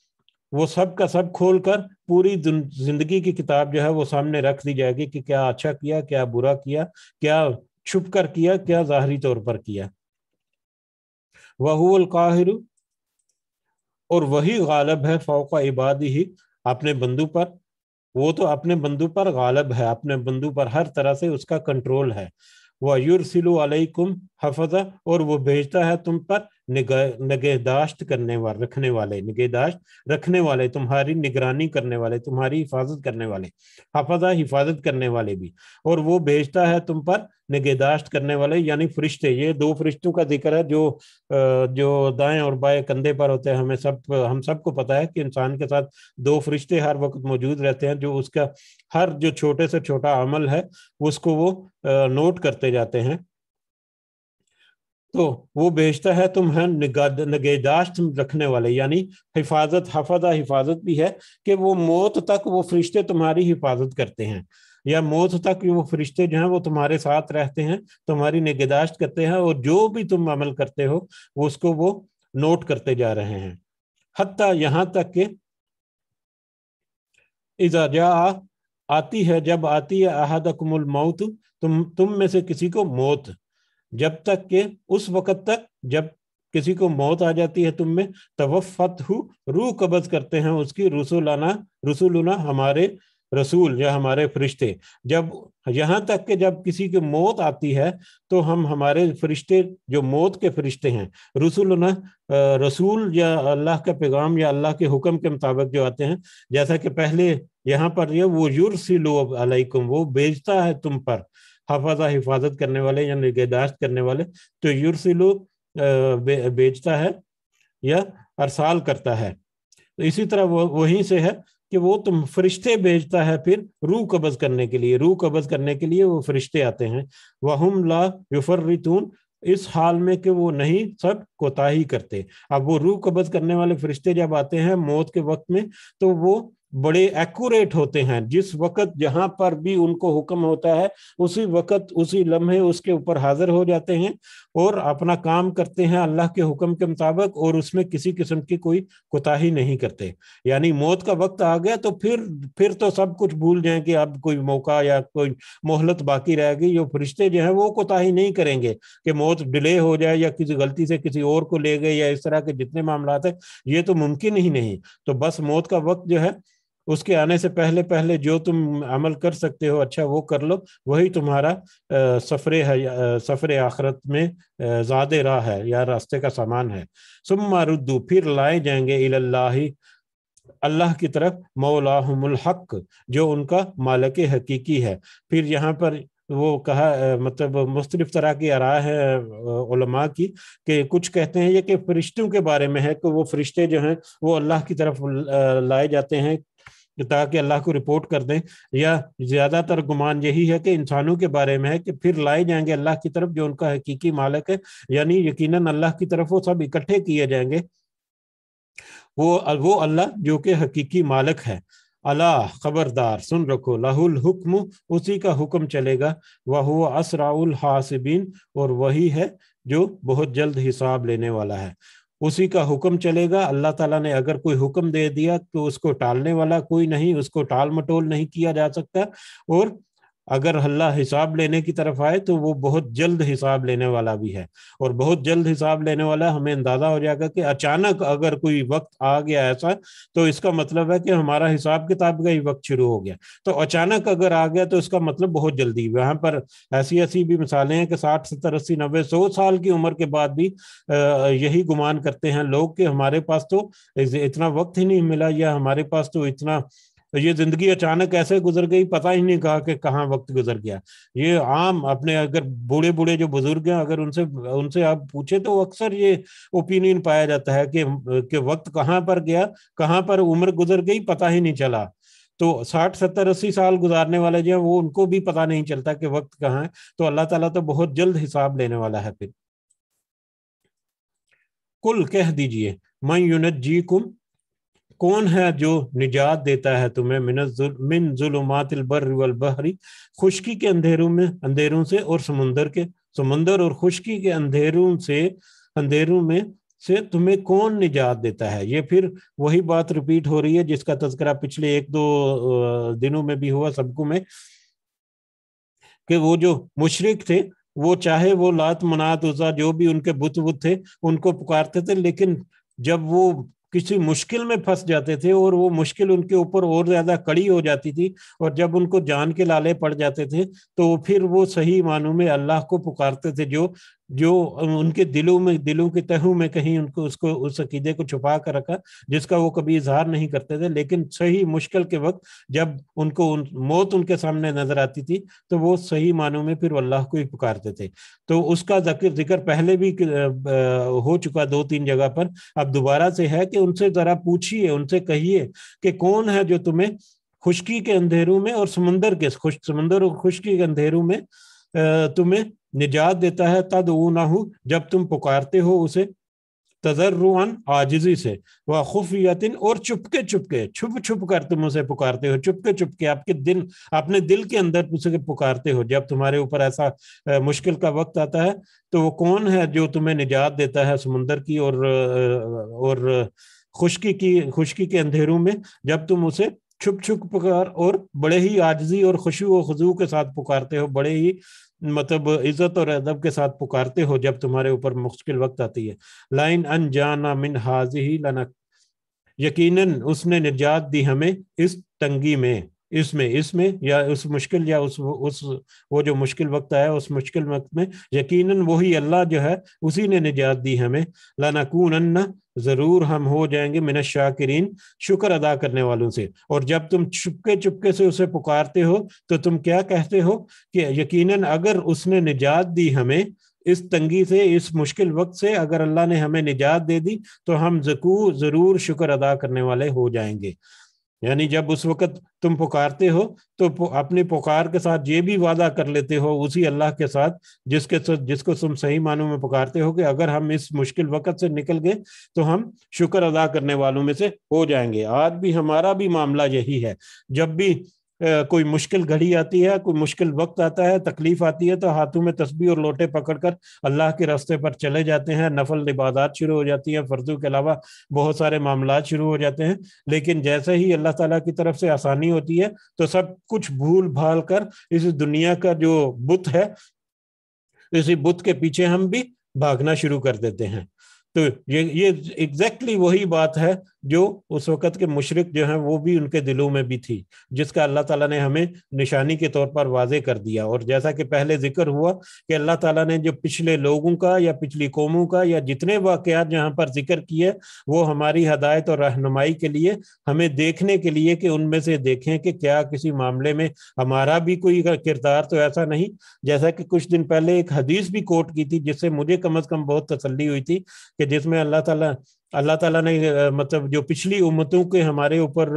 वो सब का सब खोल कर पूरी जिंदगी की किताब जो है वो सामने रख दी जाएगी कि क्या अच्छा किया क्या बुरा किया क्या छुप कर किया क्या ज़ाहरी तौर पर किया वहुल काहिर और वही गालब है फ़ौका इबाद ही अपने बंदू पर वो तो अपने बंदू पर गालब है अपने बंदू पर हर तरह से उसका कंट्रोल है वह युरसिलुकुम हफजा और वो भेजता है तुम पर निगहदाश्त करने वाले रखने वाले निगहदाश्त रखने वाले तुम्हारी निगरानी करने वाले तुम्हारी हिफाजत करने वाले हफाजा हिफाजत करने वाले भी और वो भेजता है तुम पर निगहदाश्त करने वाले यानी फरिश्ते ये दो फरिश्तों का जिक्र है जो जो दाएं और बाएं कंधे पर होते हैं हमें सब हम सबको पता है कि इंसान के साथ दो फरिश्ते हर वक्त मौजूद रहते हैं जो उसका हर जो छोटे से छोटा अमल है उसको वो नोट करते जाते हैं तो वो भेजता है तुम है नगेदाश्त रखने वाले यानी हिफाजत हफाजा हिफाजत भी है कि वो मौत तक वो फरिश्ते तुम्हारी हिफाजत करते हैं या मौत तक वो फरिश्ते जो हैं वो तुम्हारे साथ रहते हैं तुम्हारी निगेदाश्त करते हैं और जो भी तुम अमल करते हो वो उसको वो नोट करते जा रहे हैं हती यहाँ तक के इजाजा आती है जब आती है अहद मौत तुम तुम में से किसी को मौत जब तक के उस वक़्त तक जब किसी को मौत आ जाती है तुम में तब हु रूह कबज करते हैं उसकी रसूलाना रसूलना हमारे रसूल या हमारे फरिश्ते जब यहाँ तक के जब किसी की मौत आती है तो हम हमारे फरिश्ते जो मौत के फरिश्ते हैं रसूल रसूल या अल्लाह का पैगाम या अल्लाह के हुक्म के मुताबिक जो आते हैं जैसा कि पहले यहाँ पर वो युर सी लो अलैकुम वो भेजता है तुम पर हफाजा हिफाजत करने वाले या निगहदाश्त करने वाले तो युरसिलू बेचता है या अरसाल करता है तो इसी तरह वो वहीं से है कि वो तुम फरिश्ते भेजता है फिर रूह कब्ज करने के लिए रूह कब्ज करने के लिए वो फरिश्ते आते हैं वहम ला रितून इस हाल में कि वो नहीं सब कोताही करते अब वो रूह कब्ज करने वाले फरिश्ते जब आते हैं मौत के वक्त में तो वो बड़े एक्यूरेट होते हैं जिस वक्त जहां पर भी उनको हुक्म होता है उसी वक्त उसी लम्हे उसके ऊपर हाजिर हो जाते हैं और अपना काम करते हैं अल्लाह के हुक्म के मुताबिक और उसमें किसी किस्म की कोई कोताही नहीं करते यानी मौत का वक्त आ गया तो फिर फिर तो सब कुछ भूल जाए कि अब कोई मौका या कोई मोहलत बाकी रह गई जो फरिश्ते जो हैं वो कोताही नहीं करेंगे कि मौत डिले हो जाए या किसी गलती से किसी और को ले गए या इस तरह के जितने मामला है ये तो मुमकिन ही नहीं तो बस मौत का वक्त जो है उसके आने से पहले पहले जो तुम अमल कर सकते हो अच्छा वो कर लो वही तुम्हारा सफरे है सफ़र आखरत में ज्यादा राह है या रास्ते का सामान है सुम्मा फिर लाए जाएंगे इलाही अल्लाह की तरफ मौलाहमुल्हक जो उनका मालक हकीकी है फिर यहाँ पर वो कहा मतलब मुख्तलिफ तरह की आरा है उलमा की कि कुछ कहते हैं ये कि फरिश्तों के बारे में है कि वो फरिश्ते जो हैं वो अल्लाह की तरफ लाए जाते हैं ताकि अल्लाह को रिपोर्ट कर दें या ज़्यादातर गुमान यही है कि इंसानों के बारे में है कि फिर लाए जाएंगे अल्लाह की तरफ जो उनका हकीकी मालिक है यानी यकीनन अल्लाह की तरफ वो सब इकट्ठे किए जाएंगे वो वो अल्लाह जो कि हकीकी मालिक है अल्लाह खबरदार सुन रखो लाहुल हुक्म उसी का हुक्म चलेगा वह असराउल हासबिन और वही है जो बहुत जल्द हिसाब लेने वाला है उसी का हुक्म चलेगा अल्लाह ताला ने अगर कोई हुक्म दे दिया तो उसको टालने वाला कोई नहीं उसको टाल मटोल नहीं किया जा सकता और अगर अल्लाह हिसाब लेने की तरफ आए तो वो बहुत जल्द हिसाब लेने वाला भी है और बहुत जल्द हिसाब लेने वाला हमें अंदाजा हो जाएगा कि अचानक अगर कोई वक्त आ गया ऐसा तो इसका मतलब है कि हमारा हिसाब किताब का ही वक्त शुरू हो गया तो अचानक अगर आ गया तो इसका मतलब बहुत जल्दी वहां पर ऐसी ऐसी भी मिसालें हैं कि साठ सत्तर अस्सी नब्बे सौ साल की उम्र के बाद भी यही गुमान करते हैं लोग कि हमारे पास तो इतना वक्त ही नहीं मिला या हमारे पास तो इतना तो ये जिंदगी अचानक ऐसे गुजर गई पता ही नहीं कहा कि कहाँ वक्त गुजर गया ये आम अपने अगर बूढ़े बूढ़े जो बुजुर्ग हैं अगर उनसे उनसे आप पूछे तो अक्सर ये ओपिनियन पाया जाता है कि, कि वक्त कहाँ पर गया कहाँ पर उम्र गुजर गई पता ही नहीं चला तो साठ सत्तर अस्सी साल गुजारने वाले जो हैं वो उनको भी पता नहीं चलता कि वक्त कहाँ है तो अल्लाह ताला तो बहुत जल्द हिसाब लेने वाला है फिर कुल कह दीजिए मैं यूनिट जी कुम कौन है जो निजात देता है तुम्हें मिन बहरी खुशकी के अंधेरों में अंधेरों से और समुंदर के समुंदर और खुशकी के अंधेरों से अंधेरों में से तुम्हें कौन निजात देता है ये फिर वही बात रिपीट हो रही है जिसका तस्करा पिछले एक दो दिनों में भी हुआ सबको में कि वो जो मुशरक थे वो चाहे वो लात मनात उजा जो भी उनके बुत बुत थे उनको पुकारते थे लेकिन जब वो किसी मुश्किल में फंस जाते थे और वो मुश्किल उनके ऊपर और ज्यादा कड़ी हो जाती थी और जब उनको जान के लाले पड़ जाते थे तो फिर वो सही मानू में अल्लाह को पुकारते थे जो जो उनके दिलों में दिलों के तहों में कहीं उनको उसको उस अकीदे को छुपा कर रखा जिसका वो कभी इजहार नहीं करते थे लेकिन सही मुश्किल के वक्त जब उनको उन, मौत उनके सामने नजर आती थी तो वो सही मानों में फिर अल्लाह को ही पुकारते थे तो उसका जिक्र पहले भी हो चुका दो तीन जगह पर अब दोबारा से है कि उनसे जरा पूछिए उनसे कहिए कि कौन है जो तुम्हें खुशकी के अंधेरों में और समंदर के खुश समंदर और खुशकी के अंधेरों में तुम्हें निजात देता है तद ऊनाहू जब तुम पुकारते हो उसे तजर्रुअन आजिजी से वह खुफियतिन और चुपके चुपके छुप छुप कर तुम उसे पुकारते हो चुपके चुपके आपके दिल अपने दिल के अंदर उसे पुकारते हो जब तुम्हारे ऊपर ऐसा मुश्किल का वक्त आता है तो वो कौन है जो तुम्हें निजात देता है समुंदर की और और खुशकी की खुशकी के अंधेरों में जब तुम उसे छुप छुप पुकार और बड़े ही आजजी और खुशी व खजू के साथ पुकारते हो बड़े ही मतलब इज्जत और अदब के साथ पुकारते हो जब तुम्हारे ऊपर मुश्किल वक्त आती है लाइन अन जाना मिन हाजी लनक यकीनन उसने निजात दी हमें इस तंगी में इसमें इसमें या उस मुश्किल या उस उस वो जो मुश्किल वक्त आया उस मुश्किल वक्त में यकीनन वही अल्लाह जो है उसी ने निजात दी हमें लानाकून ज़रूर हम हो जाएंगे मिन शाकिरीन शुक्र अदा करने वालों से और जब तुम चुपके चुपके से उसे पुकारते हो तो तुम क्या कहते हो कि यकीनन अगर उसने निजात दी हमें इस तंगी से इस मुश्किल वक्त से अगर अल्लाह ने हमें निजात दे दी तो हम जकू ज़रूर शुक्र अदा करने वाले हो जाएंगे यानी जब उस वक़्त तुम पुकारते हो तो अपने पुकार के साथ ये भी वादा कर लेते हो उसी अल्लाह के साथ जिसके जिसको तुम सही मानों में पुकारते हो कि अगर हम इस मुश्किल वक़्त से निकल गए तो हम शुक्र अदा करने वालों में से हो जाएंगे आज भी हमारा भी मामला यही है जब भी कोई मुश्किल घड़ी आती है कोई मुश्किल वक्त आता है तकलीफ आती है तो हाथों में तस्बी और लोटे पकड़कर अल्लाह के रास्ते पर चले जाते हैं नफल इबादत शुरू हो जाती है फर्जों के अलावा बहुत सारे मामला शुरू हो जाते हैं लेकिन जैसे ही अल्लाह ताला की तरफ से आसानी होती है तो सब कुछ भूल भाल कर इस दुनिया का जो बुत है इसी बुत के पीछे हम भी भागना शुरू कर देते हैं तो ये ये एग्जैक्टली exactly वही बात है जो उस वक़्त के मुशरक जो हैं वो भी उनके दिलों में भी थी जिसका अल्लाह ताला ने हमें निशानी के तौर पर वाजे कर दिया और जैसा कि पहले जिक्र हुआ कि अल्लाह ताला ने जो पिछले लोगों का या पिछली कौमों का या जितने वाक़ात जहाँ पर जिक्र किए वो हमारी हदायत और रहनुमाई के लिए हमें देखने के लिए कि उनमें से देखें कि क्या किसी मामले में हमारा भी कोई किरदार तो ऐसा नहीं जैसा कि कुछ दिन पहले एक हदीस भी कोट की थी जिससे मुझे कम अज़ कम बहुत तसली हुई थी कि जिसमें अल्लाह तला अल्लाह ताला ने मतलब जो पिछली उम्मतों के हमारे ऊपर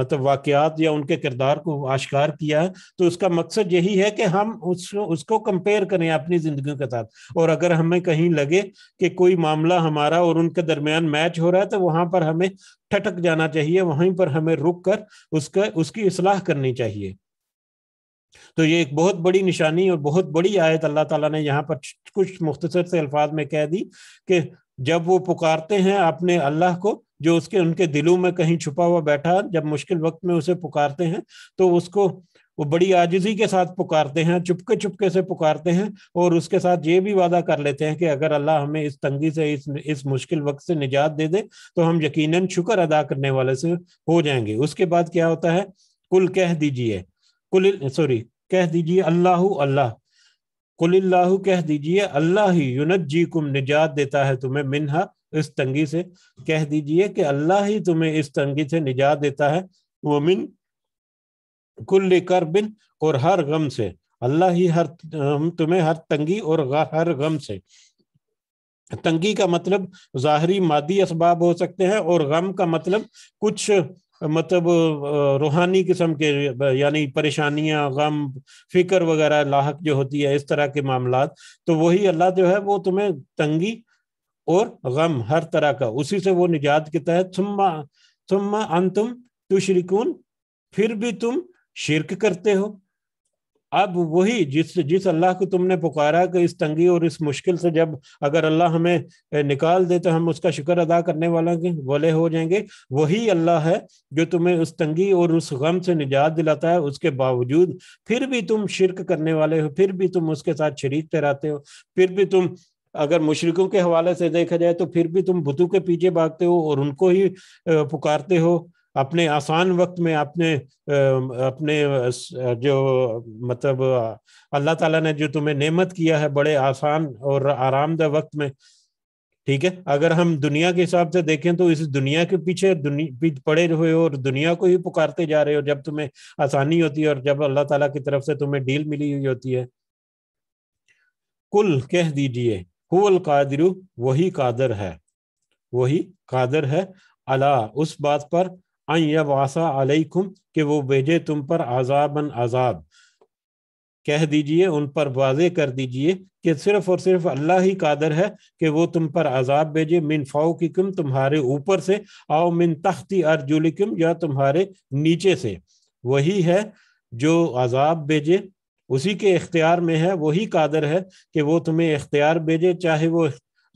मतलब वाकयात या उनके किरदार को आश्कार किया है तो उसका मकसद यही है कि हम उसको उसको कंपेयर करें अपनी ज़िंदगी के साथ और अगर हमें कहीं लगे कि कोई मामला हमारा और उनके दरमियान मैच हो रहा है तो वहां पर हमें ठटक जाना चाहिए वहीं पर हमें रुक कर उसका उसकी असलाह करनी चाहिए तो ये एक बहुत बड़ी निशानी और बहुत बड़ी आयत अल्लाह ताला ने यहाँ पर कुछ मुख्तसर से अल्फाज में कह दी कि जब वो पुकारते हैं अपने अल्लाह को जो उसके उनके दिलों में कहीं छुपा हुआ बैठा जब मुश्किल वक्त में उसे पुकारते हैं तो उसको वो बड़ी आजिजी के साथ पुकारते हैं चुपके चुपके से पुकारते हैं और उसके साथ ये भी वादा कर लेते हैं कि अगर अल्लाह हमें इस तंगी से इस इस मुश्किल वक्त से निजात दे दे तो हम यकीनन शुक्र अदा करने वाले से हो जाएंगे उसके बाद क्या होता है कुल कह दीजिए कुल सॉरी कह दीजिए अल्लाह अल्लाह कुल्लाहु कह दीजिए अल्लाह ही युनत जी कुम निजात देता है तुम्हें मिनहा इस तंगी से कह दीजिए कि अल्लाह ही तुम्हें इस तंगी से निजात देता है वो मिन कुल कर बिन और हर गम से अल्लाह ही हर तुम्हें हर तंगी और हर गम से तंगी का मतलब जाहरी मादी इसबाब हो सकते हैं और गम का मतलब कुछ मतलब रूहानी किस्म के यानी परेशानियां गम फिक्र वगैरह लाहक जो होती है इस तरह के मामला तो वही अल्लाह जो है वो तुम्हें तंगी और गम हर तरह का उसी से वो निजात के तहत थुम्मा थुम्मा अंतुम तुशरिकून फिर भी तुम शिरक करते हो अब वही जिस जिस अल्लाह को तुमने पुकारा कि इस तंगी और इस मुश्किल से जब अगर अल्लाह हमें निकाल दे तो हम उसका शुक्र अदा करने वाला वाले हो जाएंगे वही अल्लाह है जो तुम्हें उस तंगी और उस गम से निजात दिलाता है उसके बावजूद फिर भी तुम शिरक करने वाले हो फिर भी तुम उसके साथ शरीक ठहराते हो फिर भी तुम अगर मुशरकों के हवाले से देखा जाए तो फिर भी तुम बुतों के पीछे भागते हो और उनको ही पुकारते हो अपने आसान वक्त में आपने अपने जो मतलब अल्लाह ताला ने जो तुम्हें नेमत किया है बड़े आसान और आरामदह वक्त में ठीक है अगर हम दुनिया के हिसाब से देखें तो इस दुनिया के पीछे दुनिया पड़े हुए हो और दुनिया को ही पुकारते जा रहे हो जब तुम्हें आसानी होती है और जब अल्लाह ताला की तरफ से तुम्हें डील मिली हुई होती है कुल कह दीजिए हुल कादिर वही कादर है वही कादर है अला उस बात पर अलैकुम कि वो भेजे तुम पर आजाबन आजाब कह दीजिए उन पर वाजे कर दीजिए कि सिर्फ और सिर्फ अल्लाह ही कादर है कि वो तुम पर आजाब भेजे मिन फाउकिकुम तुम्हारे ऊपर से आओ मिन तख्ती अर्जुलिकुम या तुम्हारे नीचे से वही है जो आजाब भेजे उसी के इख्तियार में है वही कादर है कि वो तुम्हें इख्तियार भेजे चाहे वो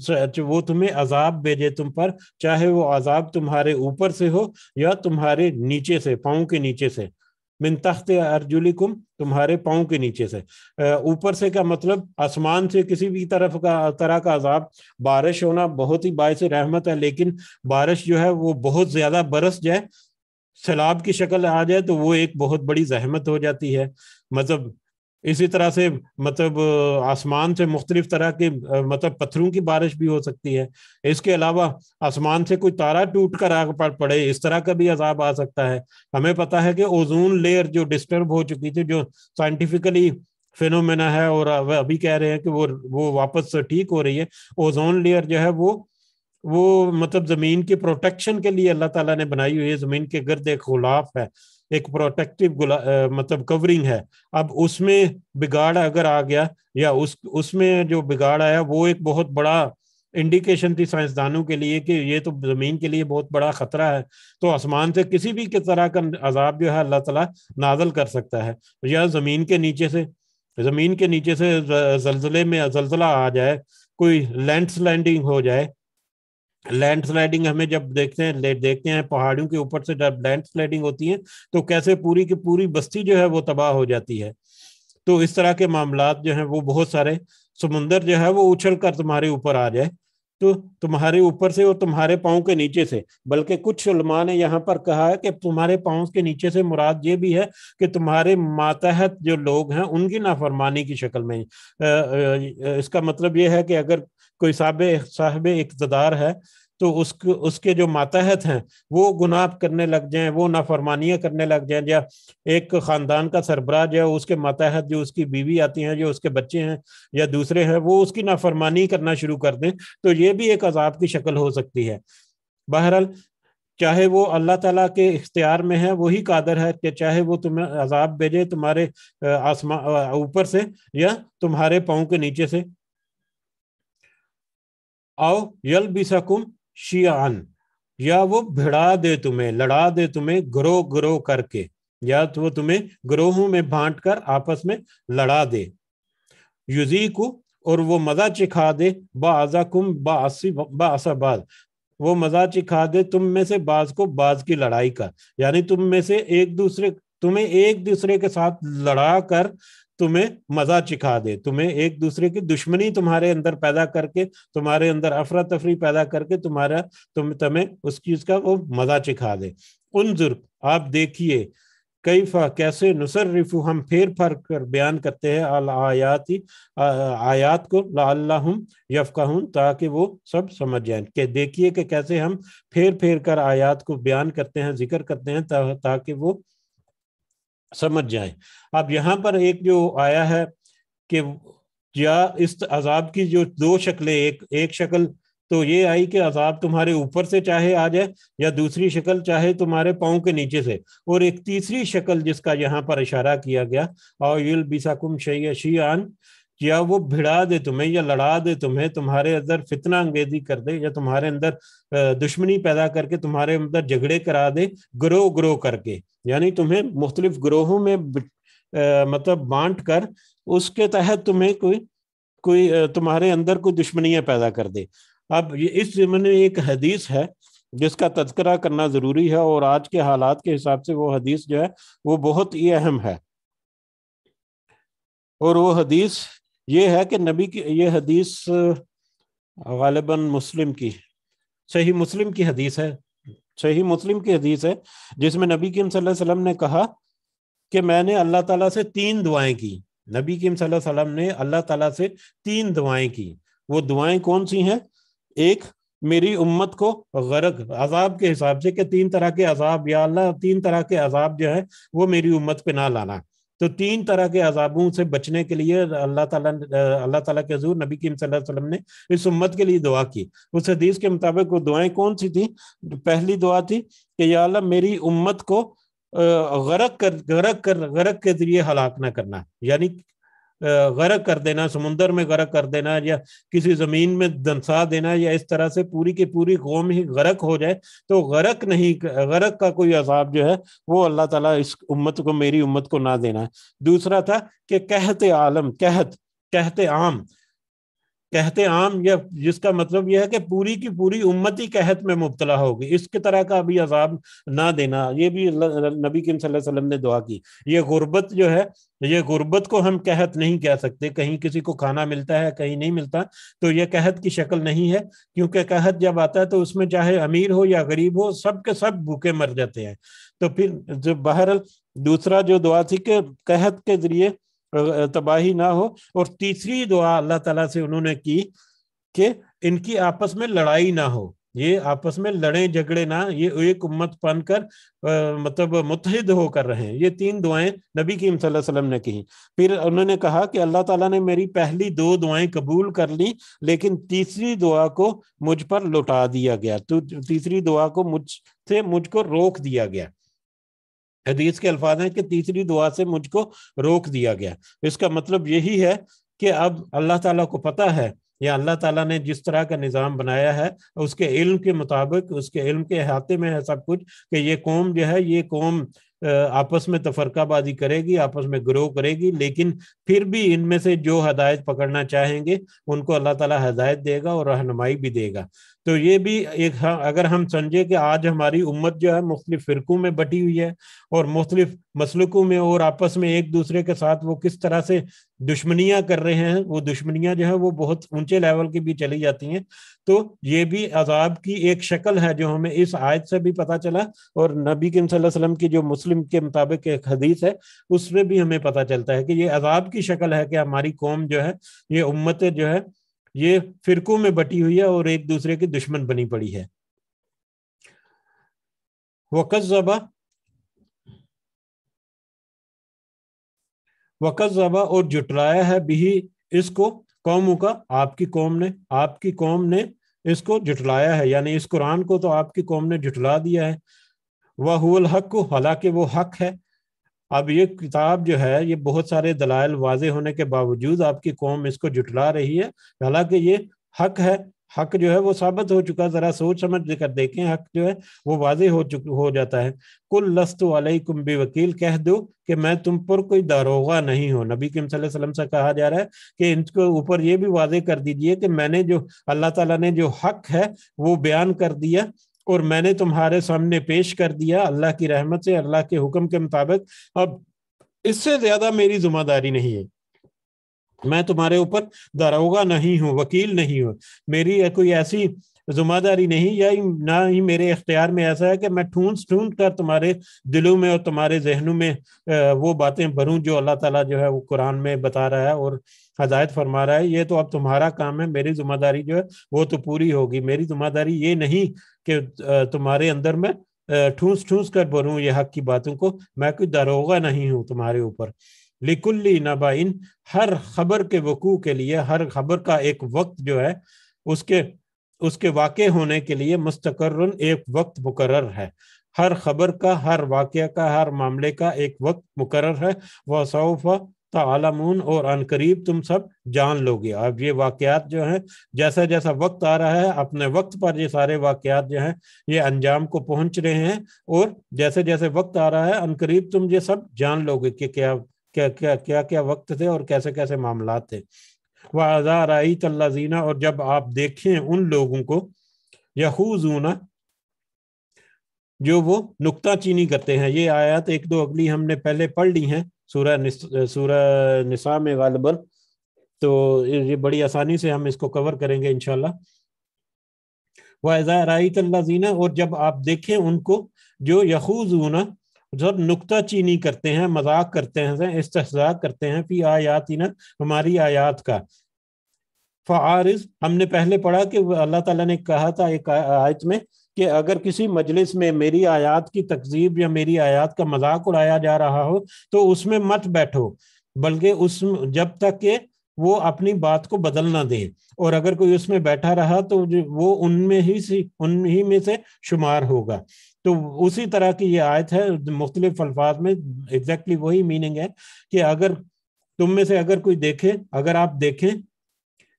वो तुम्हें अजाब भेजे तुम पर चाहे वो अजाब तुम्हारे ऊपर से हो या तुम्हारे नीचे से पाओ के नीचे से मिन तख्त अर्जुलिकुम तुम्हारे पाओ के नीचे से ऊपर से का मतलब आसमान से किसी भी तरफ का तरह का अजाब बारिश होना बहुत ही बायस रहमत है लेकिन बारिश जो है वो बहुत ज़्यादा बरस जाए सैलाब की शक्ल आ जाए तो वो एक बहुत बड़ी जहमत हो जाती है मतलब इसी तरह से मतलब आसमान से मुख्तलिफ तरह के मतलब पत्थरों की बारिश भी हो सकती है इसके अलावा आसमान से कोई तारा टूट कर आग पर पड़े इस तरह का भी अजाब आ सकता है हमें पता है कि ओजोन लेयर जो डिस्टर्ब हो चुकी थी जो साइंटिफिकली फिनोमेना है और अभी कह रहे हैं कि वो वो वापस ठीक हो रही है ओजोन लेयर जो है वो वो मतलब जमीन की प्रोटेक्शन के लिए अल्लाह ताला ने बनाई हुई है जमीन के गर्द एक खुलाफ है एक प्रोटेक्टिव मतलब कवरिंग है अब उसमें बिगाड़ अगर आ गया या उस उसमें जो बिगाड़ आया वो एक बहुत बड़ा इंडिकेशन थी साइंसदानों के लिए कि ये तो ज़मीन के लिए बहुत बड़ा ख़तरा है तो आसमान से किसी भी के तरह का अजाब जो है अल्लाह तला नाजल कर सकता है या ज़मीन के नीचे से ज़मीन के नीचे से जलजले में जलजिला आ जाए कोई लैंड स्लैंडिंग हो जाए लैंड स्लाइडिंग हमें जब देखते हैं देखते हैं पहाड़ियों के ऊपर से जब लैंड स्लाइडिंग होती है तो कैसे पूरी की पूरी बस्ती जो है वो तबाह हो जाती है तो इस तरह के मामला जो है वो बहुत सारे समुंदर जो है वो उछल कर तुम्हारे ऊपर आ जाए तो तुम्हारे ऊपर से और तुम्हारे पाँव के नीचे से बल्कि कुछ उलमा ने यहाँ पर कहा है कि तुम्हारे पाँव के नीचे से मुराद ये भी है कि तुम्हारे मातहत जो लोग हैं उनकी नाफरमानी की शक्ल में इसका मतलब ये है कि अगर कोई साहब साहब इकतदार है तो उसके उसके जो मातहत हैं वो गुनाह करने लग जाएं वो नाफरमानियाँ करने लग जाएं या एक ख़ानदान का सरबराह जो है उसके मातहत जो उसकी बीवी आती हैं जो उसके बच्चे हैं या दूसरे हैं वो उसकी नाफरमानी करना शुरू कर दें तो ये भी एक अजाब की शक्ल हो सकती है बहरहाल चाहे वो अल्लाह ताला के इख्तियार में है वही कादर है कि चाहे वो तुम्हें अजाब भेजे तुम्हारे आसमान ऊपर से या तुम्हारे पाँव के नीचे से आओ यल बिसकुम शियान या वो भिड़ा दे तुम्हें लड़ा दे तुम्हें ग्रो ग्रो करके या तो वो तुम्हें ग्रोहों में बांट कर आपस में लड़ा दे युजी को और वो मजा चिखा दे बाजा कुम बासी बासाबाद वो मजा चिखा दे तुम में से बाज को बाज की लड़ाई का यानी तुम में से एक दूसरे तुम्हें एक दूसरे के साथ लड़ा कर तुम्हें मजा चिखा दे तुम्हें एक दूसरे की दुश्मनी तुम्हारे अंदर पैदा करके तुम्हारे अंदर अफरा तफरी पैदा करके तुम्हारा तुम तुम्हें उस चीज का वो मजा चिखा दे उनजुर आप देखिए कैफा कैसे नुसरफू हम फेर फर कर बयान करते हैं अल आयाती आयात को लाल्लाहम यफ़ाहून ताकि वो सब समझ जाए कि देखिए कि कैसे हम फेर फेर कर आयात को बयान करते हैं जिक्र करते हैं ताकि वो समझ जाएं अब यहाँ पर एक जो आया है कि या इस अजाब की जो दो शक्लें एक एक शक्ल तो ये आई कि अजाब तुम्हारे ऊपर से चाहे आ जाए या दूसरी शक्ल चाहे तुम्हारे पाँव के नीचे से और एक तीसरी शक्ल जिसका यहाँ पर इशारा किया गया और यूल बिसाकुम शैया शी आन या वो भिड़ा दे तुम्हें या लड़ा दे तुम्हें तुम्हारे अंदर फितना अंगेजी कर दे या तुम्हारे अंदर दुश्मनी पैदा करके तुम्हारे अंदर झगड़े करा दे ग्रो ग्रो करके यानी तुम्हें मुख्तलिफ ग्रोहों में मतलब बांट कर उसके तहत तुम्हें कोई कोई तुम्हारे अंदर कोई दुश्मनियां पैदा कर दे अब इस जिम्मे में एक हदीस है जिसका तस्करा करना ज़रूरी है और आज के हालात के हिसाब से वो हदीस जो है वो बहुत ही अहम है और वो हदीस ये है कि नबी की ये हदीस गालिबा मुस्लिम की सही मुस्लिम की हदीस है सही मुस्लिम की हदीस है जिसमें नबी किम सल्लम ने कहा कि मैंने अल्लाह ताला से तीन दुआएं की नबी किम सल्लम ने अल्लाह ताला से तीन दुआएं की वो दुआएं कौन सी हैं एक मेरी उम्मत को गरक अजाब के हिसाब से कि तीन तरह के अजाब या अल्लाह तीन तरह के अजाब जो है वो मेरी उम्मत पे ना लाना तो तीन तरह के अजाबों से बचने के लिए अल्लाह ताला अल्लाह ताला के हजूर नबी की वसल्लम ने इस उम्मत के लिए दुआ की उस हदीस के मुताबिक वो दुआएं कौन सी थी पहली दुआ थी कि या अल्लाह मेरी उम्मत को गरक कर गरक कर गरक के जरिए हलाक ना करना यानी गर्क कर देना समुंदर में गर्क कर देना या किसी ज़मीन में दंसा देना या इस तरह से पूरी की पूरी कौम ही गर्क हो जाए तो गर्क नहीं गर्क का कोई अजाब जो है वो अल्लाह ताला इस उम्मत को मेरी उम्मत को ना देना है दूसरा था कि कहते आलम कहत कहते आम कहते आम यह जिसका मतलब यह है कि पूरी की पूरी उम्मत ही कहत में मुबतला होगी इसके तरह का अभी अजाब ना देना ये भी नबी किम वसल्लम ने दुआ की ये गुर्बत जो है ये गुर्बत को हम कहत नहीं कह सकते कहीं किसी को खाना मिलता है कहीं नहीं मिलता तो यह कहत की शक्ल नहीं है क्योंकि कहत जब आता है तो उसमें चाहे अमीर हो या गरीब हो सब के सब भूखे मर जाते हैं तो फिर जो बहर दूसरा जो दुआ थी कि कहत के जरिए तबाही ना हो और तीसरी दुआ अल्लाह ताला से उन्होंने की कि इनकी आपस में लड़ाई ना हो ये आपस में लड़े झगड़े ना ये एक उम्मत बन कर आ, मतलब मुतहद होकर रहे ये तीन दुआएं नबी की वसल्लम ने कही फिर उन्होंने कहा कि अल्लाह ताला ने मेरी पहली दो दुआएं कबूल कर ली लेकिन तीसरी दुआ को मुझ पर लुटा दिया गया तो तीसरी दुआ को मुझ से मुझको रोक दिया गया हदीस के अल्फाज हैं कि तीसरी दुआ से मुझको रोक दिया गया इसका मतलब यही है कि अब अल्लाह ताला को पता है या अल्लाह ताला ने जिस तरह का निज़ाम बनाया है उसके इल्म के मुताबिक उसके इल्म के अहाते में है सब कुछ कि ये कौम जो है ये कौम आपस में तफरकाबाजी करेगी आपस में ग्रो करेगी लेकिन फिर भी इनमें से जो हदायत पकड़ना चाहेंगे उनको अल्लाह ताला हदायत देगा और रहनुमाई भी देगा तो ये भी एक हाँ, अगर हम समझे कि आज हमारी उम्मत जो है मुख्तलिफ फिरकों में बटी हुई है और मुख्तलिफ मसलकों में और आपस में एक दूसरे के साथ वो किस तरह से दुश्मनियां कर रहे हैं वो दुश्मनियां जो है वो बहुत ऊंचे लेवल की भी चली जाती हैं तो ये भी अजाब की एक शक्ल है जो हमें इस आयत से भी पता चला और नबी किम वसल्लम की जो मुस्लिम के मुताबिक एक हदीस है उसमें भी हमें पता चलता है कि ये अजाब की शक्ल है कि हमारी कौम जो है ये उम्मत जो है ये फिरकों में बटी हुई है और एक दूसरे की दुश्मन बनी पड़ी है वकजबा वकजबा और जुटलाया है बिही इसको कौमों का आपकी कौम ने आपकी कौम ने इसको जुटलाया है यानी इस कुरान को तो आपकी कौम ने जुटला दिया है वह हक को हालांकि वो हक है अब ये किताब जो है ये बहुत सारे दलाइल वाज होने के बावजूद आपकी कौम इसको जुटला रही है हालांकि ये हक है हक जो है वो साबित हो चुका ज़रा सोच समझ कर देखें हक जो है वो वाजे हो चुक हो जाता है कुल लस्त वाले बे वकील कह दो कि मैं तुम पर कोई दारोगा नहीं हूँ नबी किम वसल्लम से कहा जा रहा है कि इनके ऊपर ये भी वाजे कर दीजिए कि मैंने जो अल्लाह ताला ने जो हक है वो बयान कर दिया और मैंने तुम्हारे सामने पेश कर दिया अल्लाह की रहमत से अल्लाह के हुक्म के मुताबिक अब इससे ज्यादा मेरी जिम्मेदारी नहीं है मैं तुम्हारे ऊपर दरोगा नहीं हूँ वकील नहीं हूँ मेरी कोई ऐसी जुम्मेदारी नहीं या ना ही मेरे इख्तियार में ऐसा है कि मैं ठूंस ठूंस कर तुम्हारे दिलों में और तुम्हारे जहनों में वो बातें भरूं जो अल्लाह ताला जो है वो कुरान में बता रहा है और हदायत फरमा रहा है ये तो अब तुम्हारा काम है मेरी जिम्मेदारी जो है वो तो पूरी होगी मेरी जिम्मेदारी ये नहीं कि तुम्हारे अंदर मैं ठूस ठूस कर बोलूँ ये हक की बातों को मैं कोई दरोगा नहीं हूं तुम्हारे ऊपर लिकुल्ली नबाइन हर खबर के वकू के लिए हर खबर का एक वक्त जो है उसके उसके वाक़ होने के लिए मुस्तकर एक वक्त मुकर है हर खबर का हर वाक़ का हर मामले का एक वक्त मुकर है वह सौफ़ तालमून और अनकरीब तुम सब जान लोगे अब ये वाकयात जो है जैसा जैसा वक्त आ रहा है अपने वक्त पर ये सारे वाकयात जो है ये अंजाम को पहुंच रहे हैं और जैसे जैसे वक्त आ रहा है अनकरीब तुम ये सब जान लोगे कि क्या क्या क्या क्या क्या वक्त थे और कैसे कैसे मामला थे वाजा राई तल्लाजीना और जब आप देखें उन लोगों को यहूजूना जो वो नुकता चीनी करते हैं ये आयात एक दो अगली हमने पहले पढ़ ली हैं सूर्य निस, सूर्य निसा में गालबन तो ये बड़ी आसानी से हम इसको कवर करेंगे इनशाला वज़ा जीना और जब आप देखें उनको जो यखूजना जब नुकता चीनी करते हैं मजाक करते हैं इस्ता करते हैं फी आयातना हमारी आयात का फ़ारिज हमने पहले पढ़ा कि अल्लाह ताला ने कहा था एक आयत में कि अगर किसी मजलिस में मेरी आयात की तकजीब या मेरी आयात का मजाक उड़ाया जा रहा हो तो उसमें मत बैठो बल्कि उस जब तक के वो अपनी बात को बदल ना दे और अगर कोई उसमें बैठा रहा तो वो उनमें ही उन ही में से शुमार होगा तो उसी तरह की ये आयत है मुख्तलिफ अल्फाज में एग्जैक्टली exactly वही मीनिंग है कि अगर तुम में से अगर कोई देखे अगर आप देखें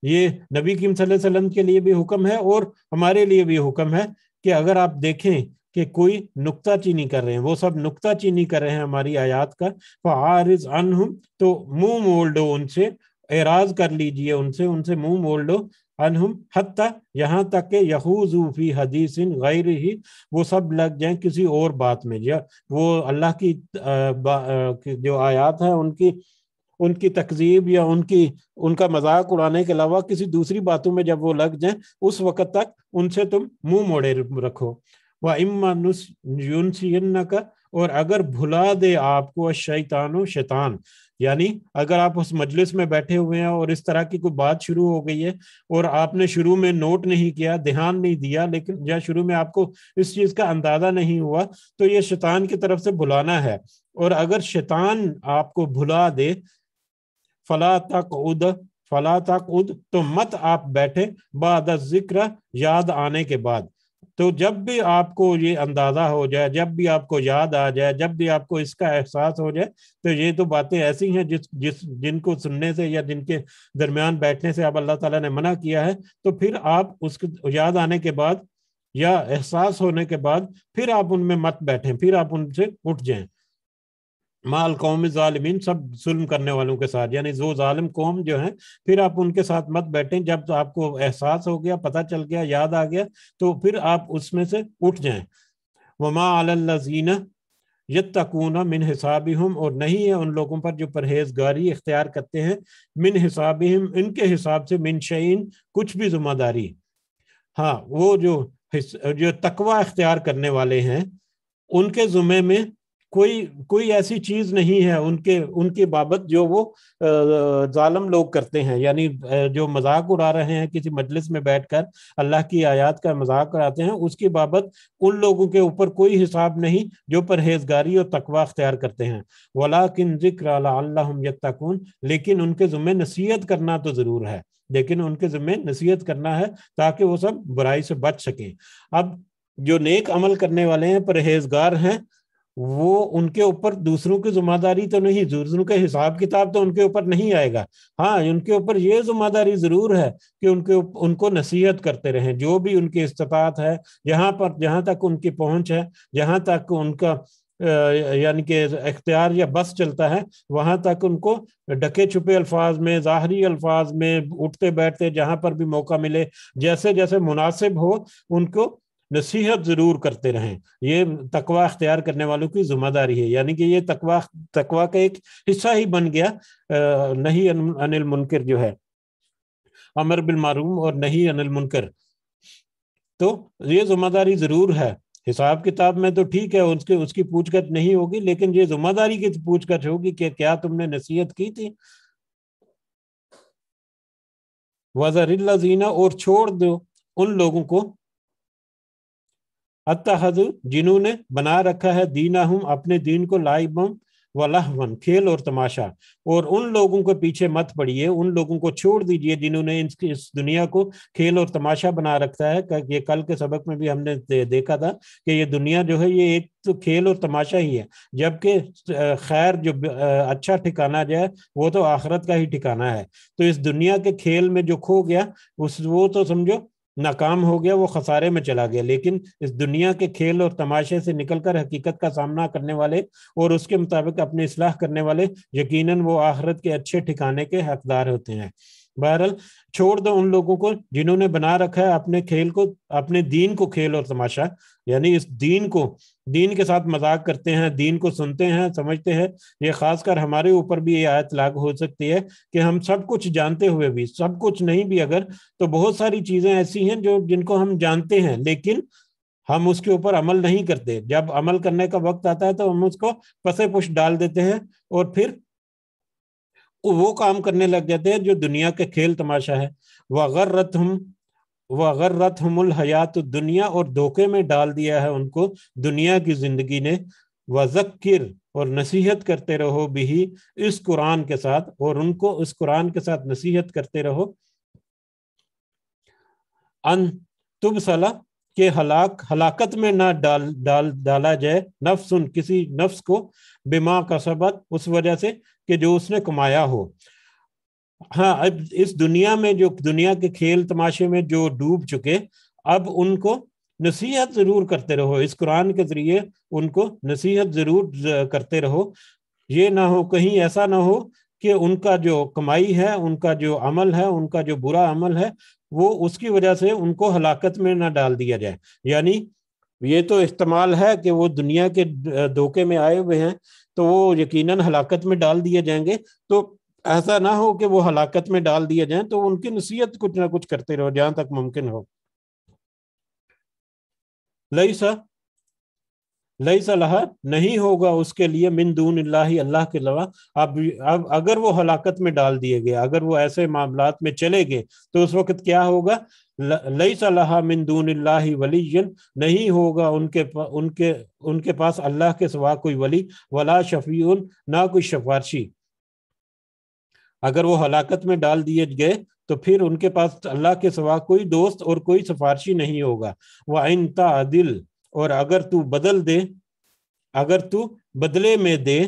ये नबी किम वसल्लम के लिए भी हुक्म है और हमारे लिए भी हुक्म है कि अगर आप देखें कि कोई नुकता चीनी कर रहे हैं वो सब नुकता चीनी कर रहे हैं हमारी आयात का फारिज तो अनहुम तो मुंह मोल उनसे एराज कर लीजिए उनसे उनसे मुंह मोल डो अनहुम हत्ता यहाँ तक के यहूजूफी हदीस इन गैर ही वो सब लग जाए किसी और बात में जो वो अल्लाह की जो आयात है उनकी उनकी तकजीब या उनकी उनका मजाक उड़ाने के अलावा किसी दूसरी बातों में जब वो लग जाए उस वक्त तक उनसे तुम मुंह मोड़े रखो वह इमानुन का और अगर भुला दे आपको शैतानो शैतान यानी अगर आप उस मजलिस में बैठे हुए हैं और इस तरह की कोई बात शुरू हो गई है और आपने शुरू में नोट नहीं किया ध्यान नहीं दिया लेकिन या शुरू में आपको इस चीज का अंदाजा नहीं हुआ तो ये शैतान की तरफ से भुलाना है और अगर शैतान आपको भुला दे फला तक उद फला तक उद तो मत आप बैठे बाद जिक्र याद आने के बाद तो जब भी आपको ये अंदाज़ा हो जाए जब भी आपको याद आ जाए जब भी आपको इसका एहसास हो जाए तो ये तो बातें ऐसी हैं जिस जिस जिनको सुनने से या जिनके दरमियान बैठने से आप अल्लाह ताला ने मना किया है तो फिर आप उसके याद आने के बाद या एहसास होने के बाद फिर आप उनमें मत बैठें फिर आप उनसे उठ जाएं माल कौम ालमिन सब जुल्म करने वालों के साथ यानी जो ालम कौम जो है फिर आप उनके साथ मत बैठें जब तो आपको एहसास हो गया पता चल गया याद आ गया तो फिर आप उसमें से उठ जाएं वमा अलजीना यकून मिन हिसाब हम और नहीं है उन लोगों पर जो परहेजगारी इख्तियार करते हैं मिन हिसाब हम इनके हिसाब से मिन शीन कुछ भी जुम्मेदारी हाँ वो जो जो तकवा इख्तियार करने वाले हैं उनके जुमे में कोई कोई ऐसी चीज नहीं है उनके उनके बाबत जो वो जालम लोग करते हैं यानी जो मजाक उड़ा रहे हैं किसी मजलिस में बैठकर अल्लाह की आयात का मजाक उड़ाते हैं उसकी बाबत उन लोगों के ऊपर कोई हिसाब नहीं जो परहेजगारी और तकवा अख्तियार करते हैं वला किन जिक्र तकून लेकिन उनके जुम्मे नसीहत करना तो ज़रूर है लेकिन उनके जुम्मे नसीहत करना है ताकि वो सब बुराई से बच सकें अब जो नेक अमल करने वाले हैं परहेजगार हैं वो उनके ऊपर दूसरों की जिम्मेदारी तो नहीं दूसरों का हिसाब किताब तो उनके ऊपर नहीं आएगा हाँ उनके ऊपर ये जिम्मेदारी जरूर है कि उनके उनको नसीहत करते रहें जो भी उनकी इस्तात है जहाँ पर जहाँ तक उनकी पहुँच है जहाँ तक उनका यानी कि इख्तियार या बस चलता है वहाँ तक उनको डके छुपे अल्फाज में ज़ाहरी अल्फाज में उठते बैठते जहाँ पर भी मौका मिले जैसे जैसे मुनासिब हो उनको नसीहत ज़रूर करते रहें ये तकवा अख्तियार करने वालों की जिम्मेदारी है यानी कि ये तकवा तकवा का एक हिस्सा ही बन गया नहीं अनिल मुनकर जो है अमर बिल मारूम और नहीं अनिल मुनकर तो ये जिम्मेदारी ज़रूर है हिसाब किताब में तो ठीक है उसके उसकी पूछगछ नहीं होगी लेकिन ये जिम्मेदारी की पूछगछ होगी कि क्या तुमने नसीहत की थी वजरिल्ला जीना और छोड़ दो उन लोगों को अतहद जिन्होंने बना रखा है दीना हम अपने दीन को लाइबम वलहवन खेल और तमाशा और उन लोगों के पीछे मत पड़िए उन लोगों को छोड़ दीजिए जिन्होंने इस दुनिया को खेल और तमाशा बना रखा है ये कल के सबक में भी हमने दे, देखा था कि ये दुनिया जो है ये एक तो खेल और तमाशा ही है जबकि खैर जो अच्छा ठिकाना जाए वो तो आखरत का ही ठिकाना है तो इस दुनिया के खेल में जो खो गया उस वो तो समझो नाकाम हो गया वो खसारे में चला गया लेकिन इस दुनिया के खेल और तमाशे से निकलकर हकीकत का सामना करने वाले और उसके मुताबिक अपनी इसलाह करने वाले यकीनन वो आखरत के अच्छे ठिकाने के हकदार होते हैं बहरहाल छोड़ दो उन लोगों को जिन्होंने बना रखा है अपने खेल को अपने दीन को खेल और तमाशा यानी इस दीन को दीन के साथ मजाक करते हैं दीन को सुनते हैं समझते हैं ये खासकर हमारे ऊपर भी ये आयत लागू हो सकती है कि हम सब कुछ जानते हुए भी सब कुछ नहीं भी अगर तो बहुत सारी चीजें ऐसी हैं जो जिनको हम जानते हैं लेकिन हम उसके ऊपर अमल नहीं करते जब अमल करने का वक्त आता है तो हम उसको पसे पुश डाल देते हैं और फिर वो काम करने लग जाते हैं जो दुनिया के खेल तमाशा है वगर रथ हम वगर रथ हमुल हयात दुनिया और धोखे में डाल दिया है उनको दुनिया की जिंदगी ने वजक्र और नसीहत करते रहो भी इस कुरान के साथ और उनको इस कुरान के साथ नसीहत करते रहो अन तुब सला के हलाक हलाकत में ना डाल डाल डाला जाए नफ्स उन किसी नफ्स को बीमा का सबक उस वजह से कि जो उसने कमाया हो हाँ अब इस दुनिया में जो दुनिया के खेल तमाशे में जो डूब चुके अब उनको नसीहत ज़रूर करते रहो इस कुरान के ज़रिए उनको नसीहत ज़रूर करते रहो ये ना हो कहीं ऐसा ना हो कि उनका जो कमाई है उनका जो अमल है उनका जो बुरा अमल है वो उसकी वजह से उनको हलाकत में ना डाल दिया जाए यानी ये तो इस्तेमाल है कि वो दुनिया के धोखे में आए हुए हैं तो वो यकीनन हलाकत में डाल दिए जाएंगे तो ऐसा ना हो कि वो हलाकत में डाल दिए जाएं तो उनकी नसीहत कुछ ना कुछ करते रहो जहां तक मुमकिन हो लई सा लई सलाह नहीं होगा उसके लिए मिन दून अल्लाह के अलावा अब अब अगर वो हलाकत में डाल दिए गए अगर वो ऐसे मामला में चले गए तो उस वक्त क्या होगा लई सलाह मिन दून वलीजन नहीं होगा उनके उनके उनके पास अल्लाह के सवा कोई वली वला शफी ना कोई शफारशी अगर वो हलाकत में डाल दिए गए तो फिर उनके पास अल्लाह के सवा कोई दोस्त और कोई सिफारशी नहीं होगा वह इनता दिल और अगर तू बदल दे अगर तू बदले में दे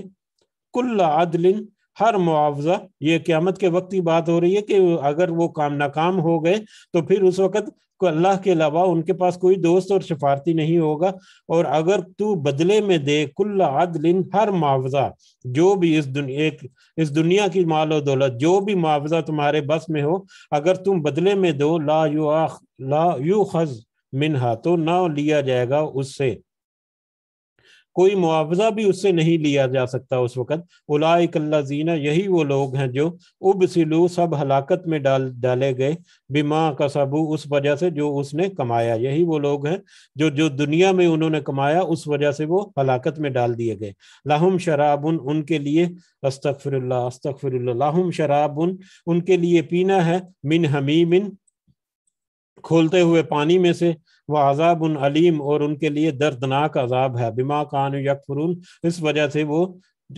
कुल्ला आदलिन हर मुआवजा ये क्यामत के वक्त की बात हो रही है कि अगर वो काम नाकाम हो गए तो फिर उस वक्त अल्लाह के अलावा उनके पास कोई दोस्त और सिफारती नहीं होगा और अगर तू बदले में दे कुल्ला आदलिन हर मुआवजा जो भी इस दुनिया इस दुनिया की माल और दौलत जो भी मुआवजा तुम्हारे बस में हो अगर तुम बदले में दो ला यू आख ला यू खज मिनहा तो ना लिया जाएगा उससे कोई मुआवजा भी उससे नहीं लिया जा सकता उस वक़्त उलाकल्ला जीना यही वो लोग हैं जो उब सिलू सब हलाकत में डाल डाले गए बिमा का सबू उस वजह से जो उसने कमाया यही वो लोग हैं जो जो दुनिया में उन्होंने कमाया उस वजह से वो हलाकत में डाल दिए गए लाहम शराबन उनके लिए अस्तफ़िर अस्तफ़िरल्ला लाहम शराबुन उनके लिए पीना है मिन हमी मिन खोलते हुए पानी में से वह अजाब उन अलीम और उनके लिए दर्दनाक अजाब है बिमा कान यकफरून इस वजह से वो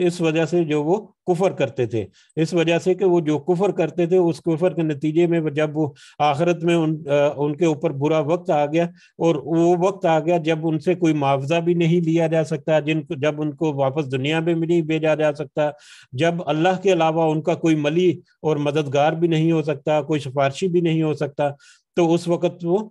इस वजह से जो वो कुफर करते थे इस वजह से कि वो जो कुफर करते थे उस कुफर के नतीजे में जब वो आखिरत में उन आ, उनके ऊपर बुरा वक्त आ गया और वो वक्त आ गया जब उनसे कोई मुआवजा भी नहीं लिया जा सकता जिनको जब उनको वापस दुनिया में भी नहीं भेजा जा सकता जब अल्लाह के अलावा उनका कोई मली और मददगार भी नहीं हो सकता कोई सिफारशी भी नहीं हो सकता तो उस वक़्त वो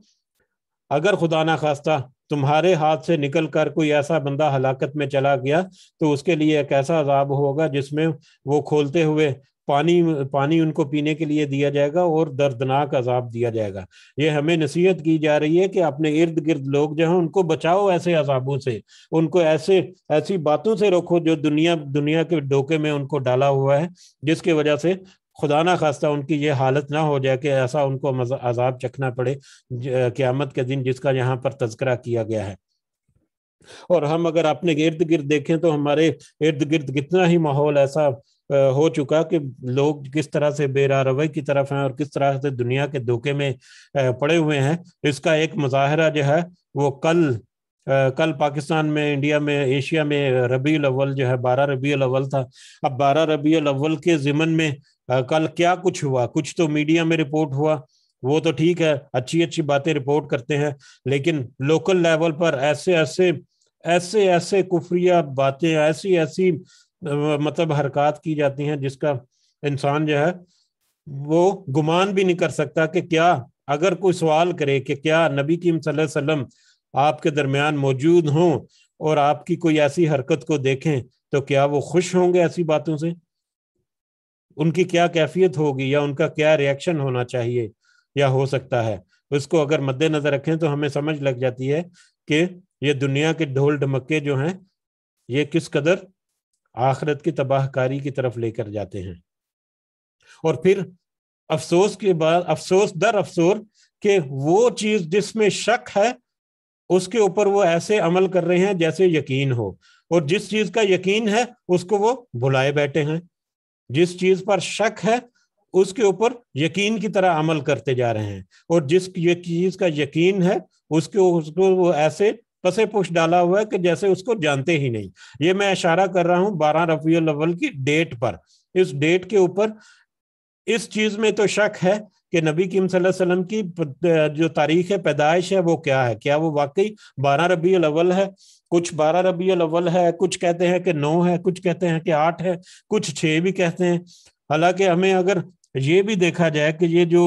अगर खुदा ना खास्ता तुम्हारे हाथ से निकल कर कोई ऐसा बंदा हलाकत में चला गया तो उसके लिए एक ऐसा अजाब होगा जिसमें वो खोलते हुए पानी पानी उनको पीने के लिए दिया जाएगा और दर्दनाक अजाब दिया जाएगा ये हमें नसीहत की जा रही है कि अपने इर्द गिर्द लोग जो हैं उनको बचाओ ऐसे अजाबों से उनको ऐसे ऐसी बातों से रोको जो दुनिया दुनिया के डोके में उनको डाला हुआ है जिसके वजह से खुदा ना खास्ता उनकी ये हालत ना हो जाए कि ऐसा उनको अजाब चखना पड़े क़्यामत के दिन जिसका यहाँ पर तस्करा किया गया है और हम अगर अपने इर्द गिर्द देखें तो हमारे इर्द गिर्द कितना ही माहौल ऐसा हो चुका कि लोग किस तरह से बेरा की तरफ हैं और किस तरह से दुनिया के धोखे में पड़े हुए हैं इसका एक मुजाहरा जो है वो कल कल पाकिस्तान में इंडिया में एशिया में रबी अव्वल जो है बारह रबी अव्वल था अब बारह रबी अव्वल के ज़िमन में कल क्या कुछ हुआ कुछ तो मीडिया में रिपोर्ट हुआ वो तो ठीक है अच्छी अच्छी बातें रिपोर्ट करते हैं लेकिन लोकल लेवल पर ऐसे ऐसे ऐसे ऐसे कुफरिया बातें ऐसी ऐसी मतलब हरकत की जाती हैं जिसका इंसान जो है वो गुमान भी नहीं कर सकता कि क्या अगर कोई सवाल करे कि क्या नबी की वसल्लम आपके दरमियान मौजूद हों और आपकी कोई ऐसी हरकत को देखें तो क्या वो खुश होंगे ऐसी बातों से उनकी क्या कैफियत होगी या उनका क्या रिएक्शन होना चाहिए या हो सकता है उसको अगर मद्देनजर रखें तो हमें समझ लग जाती है कि ये दुनिया के ढोल ढमक्के जो हैं ये किस कदर आखरत की तबाहकारी की तरफ लेकर जाते हैं और फिर अफसोस के बाद अफसोस दर अफसोस कि वो चीज जिसमें शक है उसके ऊपर वो ऐसे अमल कर रहे हैं जैसे यकीन हो और जिस चीज का यकीन है उसको वो भुलाए बैठे हैं जिस चीज पर शक है उसके ऊपर यकीन की तरह अमल करते जा रहे हैं और जिस चीज का यकीन है उसके उसको वो ऐसे पसे पुश डाला हुआ है कि जैसे उसको जानते ही नहीं ये मैं इशारा कर रहा हूँ बारह रफील अवल की डेट पर इस डेट के ऊपर इस चीज में तो शक है कि नबी किम सल्लम की जो तारीख है पैदाइश है वो क्या है क्या वो वाकई बारह रबी अलवल है कुछ बारह रबी अव्वल है कुछ कहते हैं कि नौ है कुछ कहते हैं कि आठ है कुछ छः भी कहते हैं हालांकि हमें अगर ये भी देखा जाए कि ये जो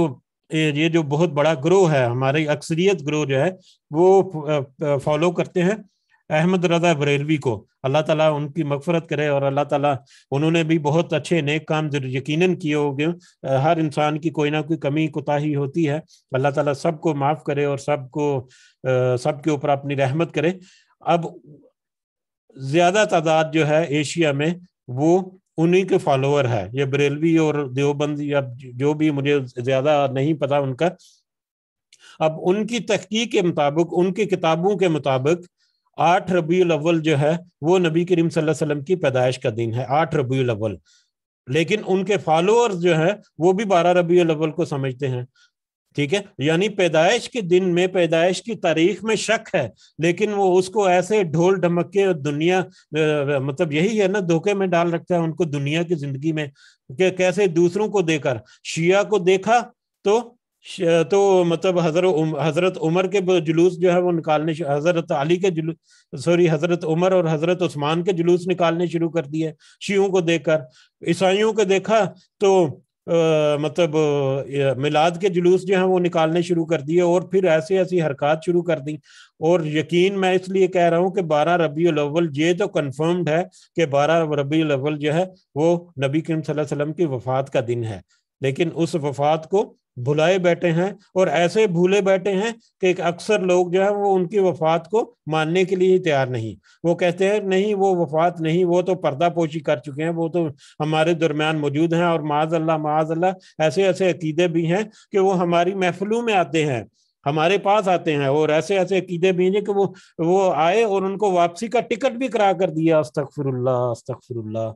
ये जो बहुत बड़ा ग्रोह है हमारी अक्सरियत ग्रोह जो है वो फॉलो करते हैं अहमद रजा बरेलवी को अल्लाह ताला उनकी मफफरत करे और अल्लाह ताला उन्होंने भी बहुत अच्छे नेक काम यकीनन किए होंगे हर इंसान की कोई ना कोई कमी कोताही होती है अल्लाह ताला सबको माफ़ करे और सबको सबके ऊपर अपनी रहमत करे अब ज्यादा तादाद जो है एशिया में वो उन्हीं के फॉलोअर है ये बरेलवी और देवबंद या जो भी मुझे ज्यादा नहीं पता उनका अब उनकी तहकीक के मुताबिक उनकी किताबों के मुताबिक आठ रबी अव्वल जो है वो नबी करीम वसल्लम की पैदाइश का दिन है आठ रबी अव्वल लेकिन उनके फॉलोअर्स जो है वो भी बारह रबी अव्वल को समझते हैं ठीक है यानी पैदाइश के दिन में पैदाइश की तारीख में शक है लेकिन वो उसको ऐसे ढोल ढमक दुनिया मतलब यही है ना धोखे में डाल रखता है उनको दुनिया की जिंदगी में कि कैसे दूसरों को देकर शिया को देखा तो तो मतलब हजरत उम, हजरत उमर के जुलूस जो है वो निकालने हजरत अली के जुलूस सॉरी हजरत उमर और हजरत उस्मान के जुलूस निकालने शुरू कर दिए शियों को देखकर ईसाइयों को देखा तो मतलब मिलाद के जुलूस जो हैं वो निकालने शुरू कर दिए और फिर ऐसे ऐसी हरकत शुरू कर दी और यकीन मैं इसलिए कह रहा हूँ कि बारह रबी अव्वल ये तो कन्फर्म्ड है कि बारह रबी अव्वल जो है वो नबी करीम वसल्लम की वफात का दिन है लेकिन उस वफात को भुलाए बैठे हैं और ऐसे भूले बैठे हैं कि अक्सर लोग जो है वो उनकी वफात को मानने के लिए ही तैयार नहीं वो कहते हैं नहीं वो वफात नहीं वो तो पर्दा पोशी कर चुके हैं वो तो हमारे दरम्यान मौजूद हैं और माज अल्लाह माज अल्लाह ऐसे ऐसे अकीदे भी हैं कि वो हमारी महफिलों में आते हैं हमारे पास आते हैं और ऐसे ऐसे अकीदे भी हैं कि वो वो आए और उनको वापसी का टिकट भी करा कर दिया अस्तफरुल्ला अस्तफरुल्ला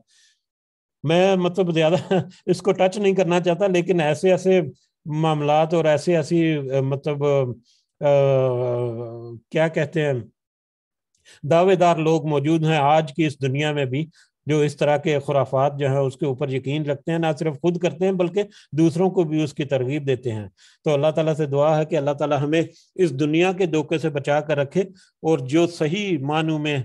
मैं मतलब ज्यादा *laughs* इसको टच नहीं करना चाहता लेकिन ऐसे ऐसे मामला और ऐसे ऐसी मतलब आ, क्या कहते हैं दावेदार लोग मौजूद हैं आज की इस दुनिया में भी जो इस तरह के खुराफात जो है उसके ऊपर यकीन रखते हैं ना सिर्फ खुद करते हैं बल्कि दूसरों को भी उसकी तरगीब देते हैं तो अल्लाह ताला से दुआ है कि अल्लाह ताला हमें इस दुनिया के धोखे से बचा कर रखे और जो सही मानू में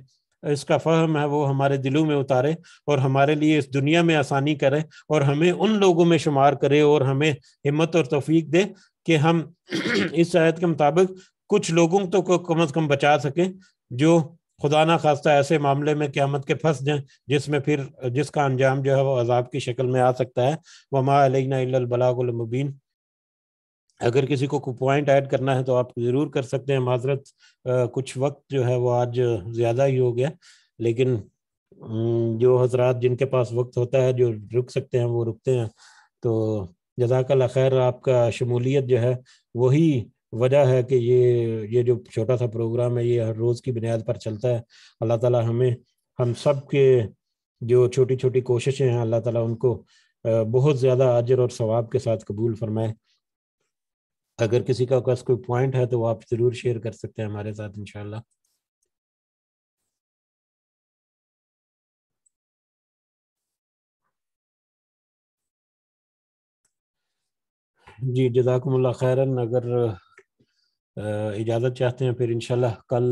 इसका फहम है वो हमारे दिलों में उतारे और हमारे लिए इस दुनिया में आसानी करे और हमें उन लोगों में शुमार करे और हमें हिम्मत और तोफीक दे कि हम *clears throat* इस आयत के मुताबिक कुछ लोगों तो को कम अज कम बचा सकें जो खुदा ना खास्ता ऐसे मामले में क्यामत के फंस जाए जिसमें फिर जिसका अंजाम जो है वो अजाब की शक्ल में आ सकता है वमा अलना बलागुलमबीन अगर किसी को पॉइंट ऐड करना है तो आप ज़रूर कर सकते हैं माजरत कुछ वक्त जो है वो आज ज़्यादा ही हो गया लेकिन जो हजरात जिनके पास वक्त होता है जो रुक सकते हैं वो रुकते हैं तो जजाकल खैर आपका शमूलियत जो है वही वजह है कि ये ये जो छोटा सा प्रोग्राम है ये हर रोज़ की बुनियाद पर चलता है अल्लाह ताला हमें हम सब के जो छोटी छोटी कोशिशें हैं अल्लाह ताला उनको बहुत ज़्यादा आजर और सवाब के साथ कबूल फरमाए अगर किसी का पास कोई पॉइंट है तो आप जरूर शेयर कर सकते हैं हमारे साथ इनशाला जी जजाकमल्ला खैरन अगर इजाज़त चाहते हैं फिर इनशाला कल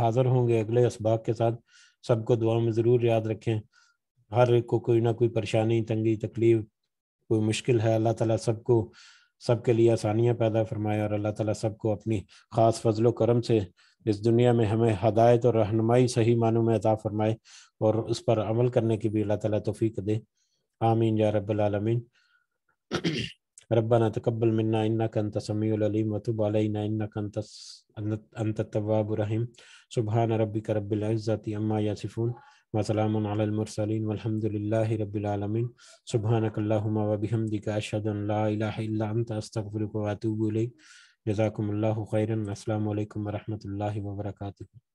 हाज़िर होंगे अगले इसबाक के साथ सबको दुआ में ज़रूर याद रखें हर एक को कोई ना कोई परेशानी तंगी तकलीफ़ कोई मुश्किल है अल्लाह ताला सबको के लिए आसानियाँ पैदा फरमाए और अल्लाह ताला को अपनी ख़ास फजल करम से इस दुनिया में हमें हदायत और रहनमाई सही मानों में अता फरमाए और उस पर अमल करने की भी अल्लाह ताला तोफ़ी दे आमीन या रबालमीन रब्बाना तकबल मन्ना इन्ना कंत समीम वतुबालना इन्ना कंत अंत तवाबरहीम सुबहान रबी करबिल्ज़ाती अम्मा यासिफ़ून وسلام على المرسلين والحمد لله رب العالمين سبحانك اللهم وبحمدك أشهد أن لا إله إلا أنت أستغفرك وأتوب إليك جزاكم الله خيرا السلام عليكم ورحمة الله وبركاته